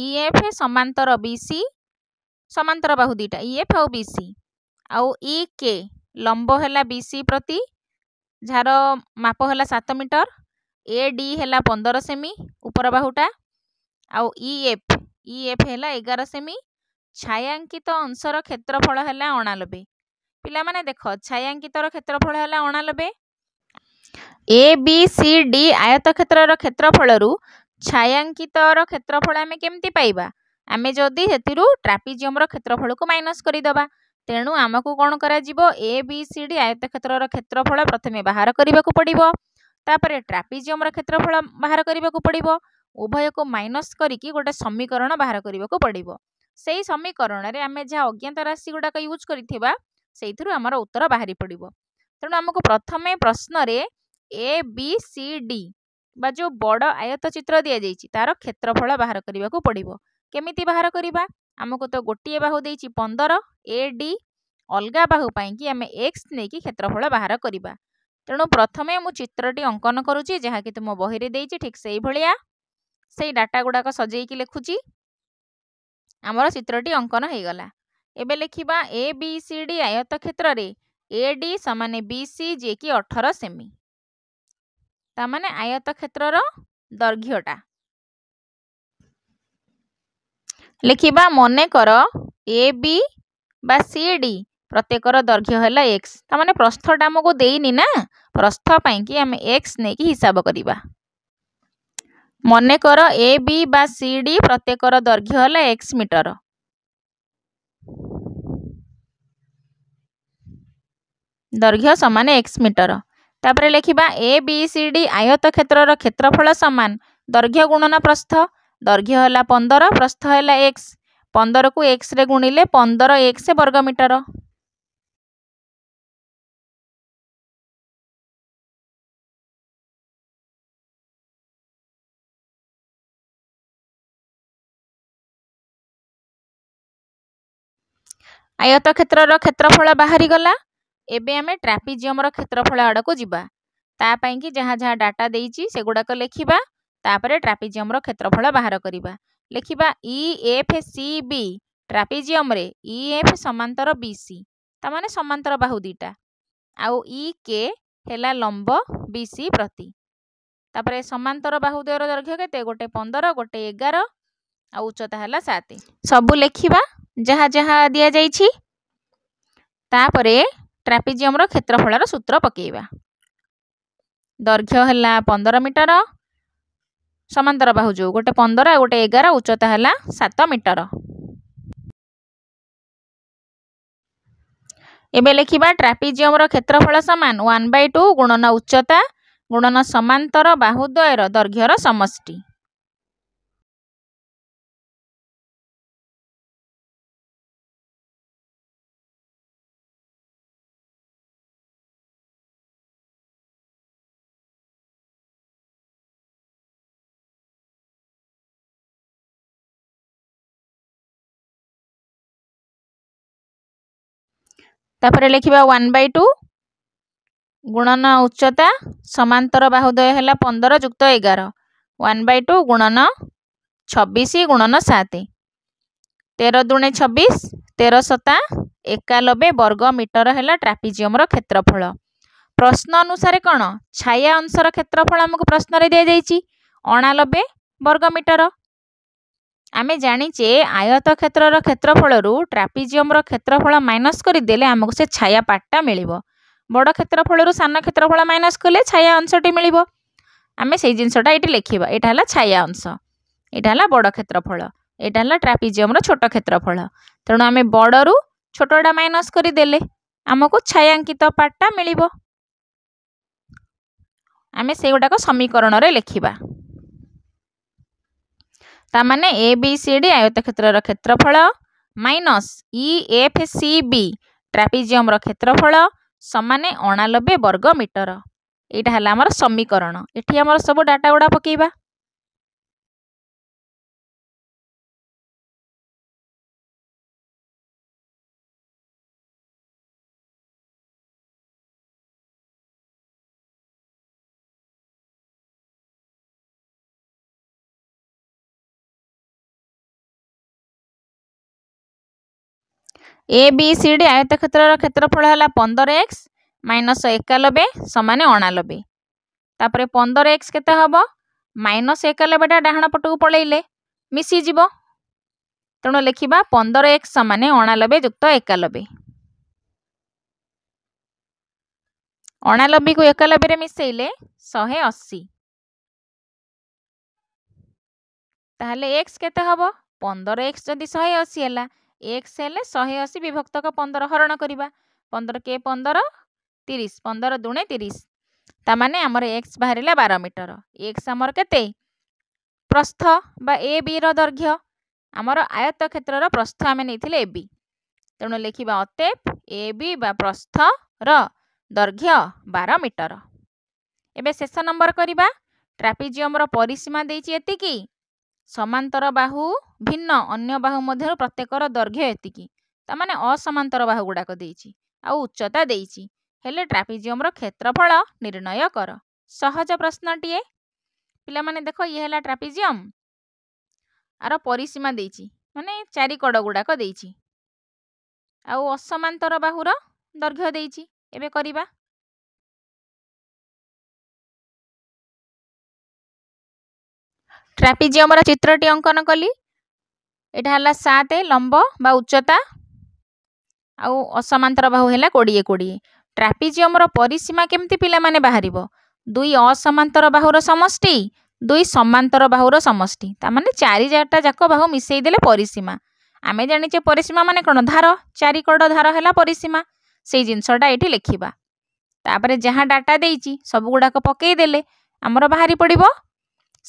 ইএফ সমান্তর বি সি সমান্তর বাহু দুইটা ইএফ আউ বি সি আউ ই কে লম্ব হেলা বি সি প্রতি ଯାହାର ମାପ ହେଲା ସାତ ମିଟର ଏ ଡି ହେଲା ପନ୍ଦର ସେମି ଉପର ବାହୁଟା ଆଉ ଇ ଏଫ୍ ଇ ଏଫ୍ ହେଲା ଏଗାର ସେମି ଛାୟାଙ୍କିତ ଅଂଶର କ୍ଷେତ୍ରଫଳ ହେଲା ଅଣାଲବେ ପିଲାମାନେ ଦେଖ ଛାୟାଙ୍କିତର କ୍ଷେତ୍ରଫଳ ହେଲା ଅଣାଲବେ ଏ ବି ସି ଡି ଆୟତ କ୍ଷେତ୍ରର କ୍ଷେତ୍ରଫଳରୁ ଛାୟାଙ୍କିତର କ୍ଷେତ୍ରଫଳ ଆମେ କେମିତି ପାଇବା ଆମେ ଯଦି ସେଥିରୁ ଟ୍ରାପିଜିୟମର କ୍ଷେତ୍ରଫଳକୁ ମାଇନସ୍ କରିଦେବା ତେଣୁ ଆମକୁ କ'ଣ କରାଯିବ ଏ ବି ସି ଡି ଆୟତ କ୍ଷେତ୍ରର କ୍ଷେତ୍ରଫଳ ପ୍ରଥମେ ବାହାର କରିବାକୁ ପଡ଼ିବ ତାପରେ ଟ୍ରାପିଜିୟମର କ୍ଷେତ୍ରଫଳ ବାହାର କରିବାକୁ ପଡ଼ିବ ଉଭୟକୁ ମାଇନସ୍ କରିକି ଗୋଟେ ସମୀକରଣ ବାହାର କରିବାକୁ ପଡ଼ିବ ସେହି ସମୀକରଣରେ ଆମେ ଯାହା ଅଜ୍ଞାତ ରାଶି ଗୁଡ଼ାକ ୟୁଜ୍ କରିଥିବା ସେଇଥିରୁ ଆମର ଉତ୍ତର ବାହାରି ପଡ଼ିବ ତେଣୁ ଆମକୁ ପ୍ରଥମେ ପ୍ରଶ୍ନରେ ଏ ବି ସି ଡି ବା ଯେଉଁ ବଡ଼ ଆୟତ ଚିତ୍ର ଦିଆଯାଇଛି ତାର କ୍ଷେତ୍ରଫଳ ବାହାର କରିବାକୁ ପଡ଼ିବ କେମିତି ବାହାର କରିବା ଆମକୁ ତ ଗୋଟିଏ ବାହୁ ଦେଇଛି ପନ୍ଦର ଏ ଡି ଅଲଗା ବାହୁ ପାଇଁକି ଆମେ ଏକ୍ସ ନେଇକି କ୍ଷେତ୍ରଫଳ ବାହାର କରିବା ତେଣୁ ପ୍ରଥମେ ମୁଁ ଚିତ୍ରଟି ଅଙ୍କନ କରୁଛି ଯାହାକି ତୁମ ବହିରେ ଦେଇଛି ଠିକ୍ ସେଇଭଳିଆ ସେଇ ଡାଟା ଗୁଡ଼ାକ ସଜେଇକି ଲେଖୁଛି ଆମର ଚିତ୍ରଟି ଅଙ୍କନ ହୋଇଗଲା ଏବେ ଲେଖିବା ଏ ବି ସି ଡି ଆୟତ କ୍ଷେତ୍ରରେ ଏ ଡି ସମାନ ବି ସି ଯିଏକି ଅଠର ସେମି ତାମାନେ ଆୟତ କ୍ଷେତ୍ରର ଦୈର୍ଘ୍ୟଟା ଲେଖିବା ମନେକର ଏ ବି ବା ସି ଡି ପ୍ରତ୍ୟେକର ଦୈର୍ଘ୍ୟ ହେଲା ଏକ୍ସ ତାମାନେ ପ୍ରସ୍ଥଟା ଆମକୁ ଦେଇନି ନା ପ୍ରସ୍ଥ ପାଇଁକି ଆମେ ଏକ୍ସ ନେଇକି ହିସାବ କରିବା ମନେକର ଏ ବି ବା ସି ଡି ପ୍ରତ୍ୟେକର ଦୈର୍ଘ୍ୟ ହେଲା ଏକ୍ସ ମିଟର ଦୈର୍ଘ୍ୟ ସମାନ ଏକ୍ସ ମିଟର ତାପରେ ଲେଖିବା ଏ ବି ସି ଡି ଆୟତ କ୍ଷେତ୍ରର କ୍ଷେତ୍ରଫଳ ସମାନ ଦୈର୍ଘ୍ୟ ଗୁଣନ ପ୍ରସ୍ଥ ଦୈର୍ଘ୍ୟ ହେଲା ପନ୍ଦର ପ୍ରସ୍ଥ ହେଲା ଏକ୍ସ ପନ୍ଦରକୁ ଏକ୍ସରେ ଗୁଣିଲେ ପନ୍ଦର ଏକ୍ସ ବର୍ଗମିଟର ଆୟତ କ୍ଷେତ୍ରର କ୍ଷେତ୍ରଫଳ ବାହାରିଗଲା ଏବେ ଆମେ ଟ୍ରାପିଜିୟମର କ୍ଷେତ୍ରଫଳ ଆଡ଼କୁ ଯିବା ତା ପାଇଁକି ଯାହା ଯାହା ଡାଟା ଦେଇଛି ସେଗୁଡ଼ାକ ଲେଖିବା ତାପରେ ଟ୍ରାପିଜିୟମର କ୍ଷେତ୍ରଫଳ ବାହାର କରିବା ଲେଖିବା ଇ ଏଫ୍ ସି ବି ଟ୍ରାପିଜିୟମରେ ଇ e ଏଫ୍ ସମାନ୍ତର ବି ସି ତାମାନେ ସମାନ୍ତର ବାହୁ ଦୁଇଟା ଆଉ ଇ e କେ ହେଲା ଲମ୍ବ ବି ସି ପ୍ରତି ତାପରେ ସମାନ୍ତର ବାହୁ ଦୟର ଦୈର୍ଘ୍ୟ କେତେ ଗୋଟେ ପନ୍ଦର ଗୋଟେ ଏଗାର ଆଉ ଉଚ୍ଚତା ହେଲା ସାତ ସବୁ ଲେଖିବା ଯାହା ଯାହା ଦିଆଯାଇଛି ତାପରେ ଟ୍ରାପିଜିୟମର କ୍ଷେତ୍ରଫଳର ସୂତ୍ର ପକାଇବା ଦୈର୍ଘ୍ୟ ହେଲା ପନ୍ଦର ମିଟର ସମାନ୍ତର ବାହୁ ଯେଉଁ ଗୋଟେ ପନ୍ଦର ଆଉ ଗୋଟେ ଏଗାର ଉଚ୍ଚତା ହେଲା ସାତ ମିଟର ଏବେ ଲେଖିବା ଟ୍ରାପିଜିୟମର କ୍ଷେତ୍ରଫଳ ସମାନ ୱାନ୍ ବାଇ ଟୁ ଗୁଣନ ଉଚ୍ଚତା ଗୁଣନ ସମାନ୍ତର ବାହୁଦ୍ୱୟର ଦୈର୍ଘ୍ୟର ସମଷ୍ଟି ତାପରେ ଲେଖିବା ୱାନ୍ ବାଇ ଟୁ ଗୁଣନ ଉଚ୍ଚତା ସମାନ୍ତର ବାହୁଦୟ ହେଲା ପନ୍ଦର ଯୁକ୍ତ ଏଗାର ୱାନ୍ ବାଇ ଟୁ ଗୁଣନ ଛବିଶ ଗୁଣନ ସାତ ତେର ଦୁଣେ ଛବିଶ ତେର ସତା ଏକାଲବେ ବର୍ଗ ମିଟର ହେଲା ଟ୍ରାପିଜିୟମ୍ର କ୍ଷେତ୍ରଫଳ ପ୍ରଶ୍ନ ଅନୁସାରେ କ'ଣ ଛାୟା ଅଂଶର କ୍ଷେତ୍ରଫଳ ଆମକୁ ପ୍ରଶ୍ନରେ ଦିଆଯାଇଛି ଅଣାଲବେ ବର୍ଗ ମିଟର ଆମେ ଜାଣିଛେ ଆୟତ କ୍ଷେତ୍ରର କ୍ଷେତ୍ରଫଳରୁ ଟ୍ରାପିଜିୟମର କ୍ଷେତ୍ରଫଳ ମାଇନସ୍ କରିଦେଲେ ଆମକୁ ସେ ଛାୟା ପାର୍ଟଟା ମିଳିବ ବଡ଼ କ୍ଷେତ୍ରଫଳରୁ ସାନ କ୍ଷେତ୍ରଫଳ ମାଇନସ୍ କଲେ ଛାୟା ଅଂଶଟି ମିଳିବ ଆମେ ସେଇ ଜିନିଷଟା ଏଇଠି ଲେଖିବା ଏଇଟା ହେଲା ଛାୟା ଅଂଶ ଏଇଟା ହେଲା ବଡ଼ କ୍ଷେତ୍ରଫଳ ଏଇଟା ହେଲା ଟ୍ରାପିଜିୟମର ଛୋଟ କ୍ଷେତ୍ରଫଳ ତେଣୁ ଆମେ ବଡ଼ରୁ ଛୋଟଟା ମାଇନସ୍ କରିଦେଲେ ଆମକୁ ଛାୟାଙ୍କିତ ପାର୍ଟଟା ମିଳିବ ଆମେ ସେଗୁଡ଼ାକ ସମୀକରଣରେ ଲେଖିବା ତାମାନେ ଏ ବି ସି ଡି ଆୟତକ୍ଷେତ୍ରର କ୍ଷେତ୍ରଫଳ minus E e, F C B ଟ୍ରାପିଜିୟମ୍ର କ୍ଷେତ୍ରଫଳ ସମାନେ ଅଣାନବେ ବର୍ଗ ମିଟର ଏଇଟା ହେଲା ଆମର ସମୀକରଣ ଏଠି ଆମର ସବୁ ଡାଟା ଗୁଡ଼ା ପକାଇବା ए ବି ସି ଡି ଆୟତ କ୍ଷେତ୍ରର କ୍ଷେତ୍ରଫଳ ହେଲା ପନ୍ଦର ଏକ୍ସ ମାଇନସ୍ ଏକାନବେ ସମାନ ଅଣାନବେ ତାପରେ ପନ୍ଦର ଏକ୍ସ କେତେ ହେବ ମାଇନସ୍ ଏକାନବେଟା ଡାହାଣ ପଟକୁ ପଳେଇଲେ ମିଶିଯିବ ତେଣୁ ଲେଖିବା ପନ୍ଦର ଏକ୍ସ ସମାନ ଅଣାନବେ ଯୁକ୍ତ ଏକାନବେ ଅଣାନବେକୁ ଏକାନବେରେ ମିଶାଇଲେ ଶହେ ଅଶୀ ତାହେଲେ ଏକ୍ସ କେତେ ହେବ ପନ୍ଦର ଏକ୍ସ ଯଦି ଶହେ ଅଶୀ ହେଲା ଏକ୍ସ ହେଲେ ଶହେ ଅଶୀ ବିଭକ୍ତକ ପନ୍ଦର ହରଣ କରିବା ପନ୍ଦର କେ ପନ୍ଦର ତିରିଶ ପନ୍ଦର ଦୁଣେ ତିରିଶ ତାମାନେ ଆମର ଏକ୍ସ ବାହାରିଲା ବାର ମିଟର ଏକ୍ସ ଆମର କେତେ ପ୍ରସ୍ଥ ବା ଏ ବି ର ଦୈର୍ଘ୍ୟ ଆମର ଆୟତ କ୍ଷେତ୍ରର ପ୍ରସ୍ଥ ଆମେ ନେଇଥିଲେ ଏ ବି ତେଣୁ ଲେଖିବା ଅତେପ ଏ ବି ବା ପ୍ରସ୍ଥର ଦୈର୍ଘ୍ୟ ବାର ମିଟର ଏବେ ଶେଷ ନମ୍ବର କରିବା ଟ୍ରାପିଜିୟମର ପରିସୀମା ଦେଇଛି ଏତିକି ସମାନ୍ତର ବାହୁ ଭିନ୍ନ ଅନ୍ୟ ବାହୁ ମଧ୍ୟରୁ ପ୍ରତ୍ୟେକର ଦୈର୍ଘ୍ୟ ଏତିକି ତା'ମାନେ ଅସମାନ୍ତର ବାହୁଗୁଡ଼ାକ ଦେଇଛି ଆଉ ଉଚ୍ଚତା ଦେଇଛି ହେଲେ ଟ୍ରାପିଜିୟମର କ୍ଷେତ୍ରଫଳ ନିର୍ଣ୍ଣୟ କର ସହଜ ପ୍ରଶ୍ନଟିଏ ପିଲାମାନେ ଦେଖ ଇଏ ହେଲା ଟ୍ରାପିଜିୟମ ଆର ପରିସୀମା ଦେଇଛି ମାନେ ଚାରି କଡ଼ ଗୁଡ଼ାକ ଦେଇଛି ଆଉ ଅସମାନ୍ତର ବାହୁର ଦୈର୍ଘ୍ୟ ଦେଇଛି ଏବେ କରିବା ଟ୍ରାପିଜିୟମର ଚିତ୍ରଟି ଅଙ୍କନ କଲି ଏଇଟା ହେଲା ସାତ ଲମ୍ବ ବା ଉଚ୍ଚତା ଆଉ ଅସମାନ୍ତର ବାହୁ ହେଲା କୋଡ଼ିଏ କୋଡ଼ିଏ ଟ୍ରାପିଜିୟମର ପରିସୀମା କେମିତି ପିଲାମାନେ ବାହାରିବ ଦୁଇ ଅସମାନ୍ତର ବାହୁର ସମଷ୍ଟି ଦୁଇ ସମାନ୍ତର ବାହୁର ସମଷ୍ଟି ତାମାନେ ଚାରି ଚାରିଟା ଯାକ ବାହୁ ମିଶାଇ ଦେଲେ ପରିସୀମା ଆମେ ଜାଣିଛେ ପରିସୀମା ମାନେ କ'ଣ ଧାର ଚାରିକଡ ଧାର ହେଲା ପରିସୀମା ସେଇ ଜିନିଷଟା ଏଇଠି ଲେଖିବା ତାପରେ ଯାହା ଡାଟା ଦେଇଛି ସବୁଗୁଡ଼ାକ ପକାଇଦେଲେ ଆମର ବାହାରି ପଡ଼ିବ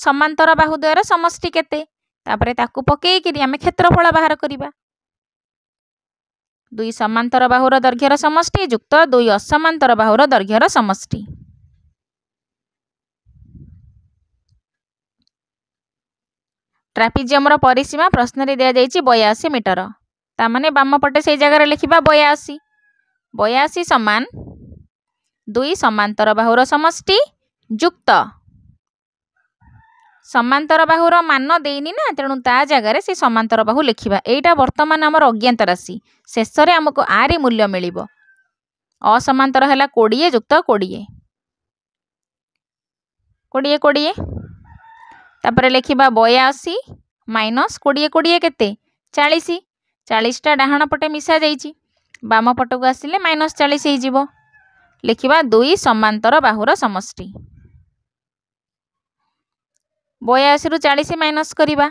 ସମାନ୍ତର ବାହୁ ଦ୍ୱାରା ସମଷ୍ଟି କେତେ ତାପରେ ତାକୁ ପକାଇକିରି ଆମେ କ୍ଷେତ୍ରଫଳ ବାହାର କରିବା ଦୁଇ ସମାନ୍ତର ବାହୁର ଦୈର୍ଘ୍ୟର ସମଷ୍ଟି ଯୁକ୍ତ ଦୁଇ ଅସମାନ୍ତର ବାହୁର ଦୈର୍ଘ୍ୟର ସମଷ୍ଟି ଟ୍ରାପିଜିୟମର ପରିସୀମା ପ୍ରଶ୍ନରେ ଦିଆଯାଇଛି ବୟାଅଶୀ ମିଟର ତାମାନେ ବାମପଟେ ସେଇ ଜାଗାରେ ଲେଖିବା ବୟାଅଶୀ ବୟାଅଶୀ ସମାନ ଦୁଇ ସମାନ୍ତର ବାହୁର ସମଷ୍ଟି ଯୁକ୍ତ ସମାନ୍ତର ବାହୁର ମାନ ଦେଇନି ନା ତେଣୁ ତା ଜାଗାରେ ସେ ସମାନ୍ତର ବାହୁ ଲେଖିବା ଏଇଟା ବର୍ତ୍ତମାନ ଆମର ଅଜ୍ଞାତ ରାଶି ଶେଷରେ ଆମକୁ ଆରି ମୂଲ୍ୟ ମିଳିବ ଅସମାନ୍ତର ହେଲା କୋଡ଼ିଏ ଯୁକ୍ତ କୋଡ଼ିଏ କୋଡ଼ିଏ କୋଡ଼ିଏ ତାପରେ ଲେଖିବା ବୟାଅଶୀ ମାଇନସ୍ କୋଡ଼ିଏ କୋଡ଼ିଏ କେତେ ଚାଳିଶ ଚାଳିଶଟା ଡାହାଣ ପଟେ ମିଶାଯାଇଛି ବାମ ପଟକୁ ଆସିଲେ ମାଇନସ୍ ଚାଳିଶ ହେଇଯିବ ଲେଖିବା ଦୁଇ ସମାନ୍ତର ବାହୁର ସମଷ୍ଟି ବୟାଅଶୀରୁ ଚାଳିଶ ମାଇନସ୍ କରିବା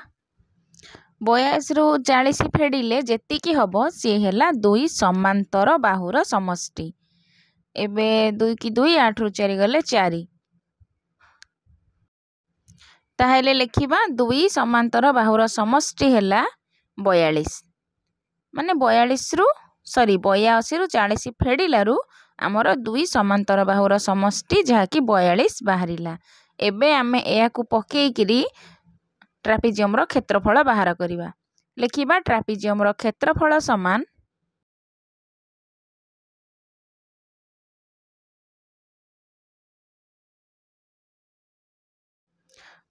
ବୟାଅଶୀରୁ ଚାଳିଶ ଫେଡ଼ିଲେ ଯେତିକି ହେବ ସିଏ ହେଲା ଦୁଇ ସମାନ୍ତର ବାହୁର ସମଷ୍ଟି ଏବେ ଦୁଇ କି ଦୁଇ ଆଠରୁ ଚାରି ଗଲେ ଚାରି ତାହେଲେ ଲେଖିବା ଦୁଇ ସମାନ୍ତର ବାହୁର ସମଷ୍ଟି ହେଲା ବୟାଳିଶ ମାନେ ବୟାଳିଶରୁ ସରି ବୟାଅଶୀରୁ ଚାଳିଶ ଫେଡ଼ିଲାରୁ ଆମର ଦୁଇ ସମାନ୍ତର ବାହୁର ସମଷ୍ଟି ଯାହାକି ବୟାଳିଶ ବାହାରିଲା ଏବେ ଆମେ ଏହାକୁ ପକେଇକିରି ଟ୍ରାପିଜିୟମ୍ର କ୍ଷେତ୍ରଫଳ ବାହାର କରିବା ଲେଖିବା ଟ୍ରାପିଜିୟମ୍ର କ୍ଷେତ୍ରଫଳ ସମାନ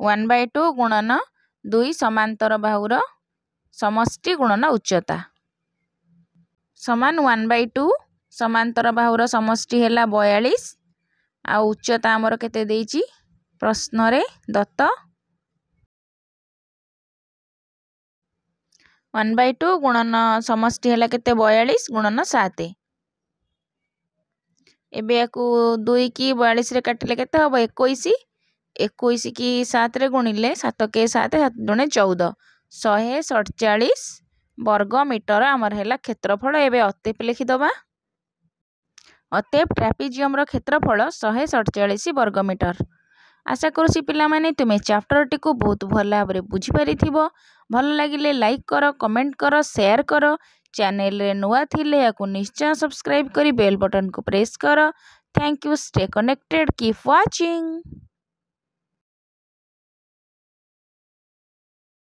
ୱାନ୍ ବାଇ ଟୁ ଗୁଣନ ଦୁଇ ସମାନ୍ତର ବାହୁର ସମଷ୍ଟି ଗୁଣନ ଉଚ୍ଚତା ସମାନ ୱାନ୍ ବାଇ ଟୁ ସମାନ୍ତର ବାହୁର ସମଷ୍ଟି ହେଲା ବୟାଳିଶ ଆଉ ଉଚ୍ଚତା ଆମର କେତେ ଦେଇଛି ପ୍ରଶ୍ନରେ ଦତ୍ତ ୱାନ୍ ବାଇ ଟୁ ଗୁଣନ ସମଷ୍ଟି ହେଲା କେତେ ବୟାଳିଶ ଗୁଣନ ସାତ ଏବେ ୟାକୁ ଦୁଇ କି ବୟାଳିଶରେ କାଟିଲେ କେତେ ହେବ ଏକୋଇଶ ଏକୋଇଶ କି ସାତରେ ଗୁଣିଲେ ସାତ କେ ସାତ ସାତ ଜଣେ ଚଉଦ ଶହେ ସତଚାଳିଶ ବର୍ଗ ମିଟର ଆମର ହେଲା କ୍ଷେତ୍ରଫଳ ଏବେ ଅତେପ ଲେଖିଦେବା ଅତେପ ଟ୍ରାପିଜିୟମ୍ର କ୍ଷେତ୍ରଫଳ ଶହେ ସତଚାଳିଶ ବର୍ଗ ଆଶା କରୁଛି ପିଲାମାନେ ତୁମେ ଚାପ୍ଟରଟିକୁ ବହୁତ ଭଲ ଭାବରେ ବୁଝିପାରିଥିବ ଭଲ ଲାଗିଲେ ଲାଇକ୍ କର କମେଣ୍ଟ କର ସେୟାର କର ଚ୍ୟାନେଲରେ ନୂଆ ଥିଲେ ଏହାକୁ ନିଶ୍ଚୟ ସବସ୍କ୍ରାଇବ୍ କରି ବେଲ୍ ବଟନ୍କୁ ପ୍ରେସ୍ କର thank you stay connected keep watching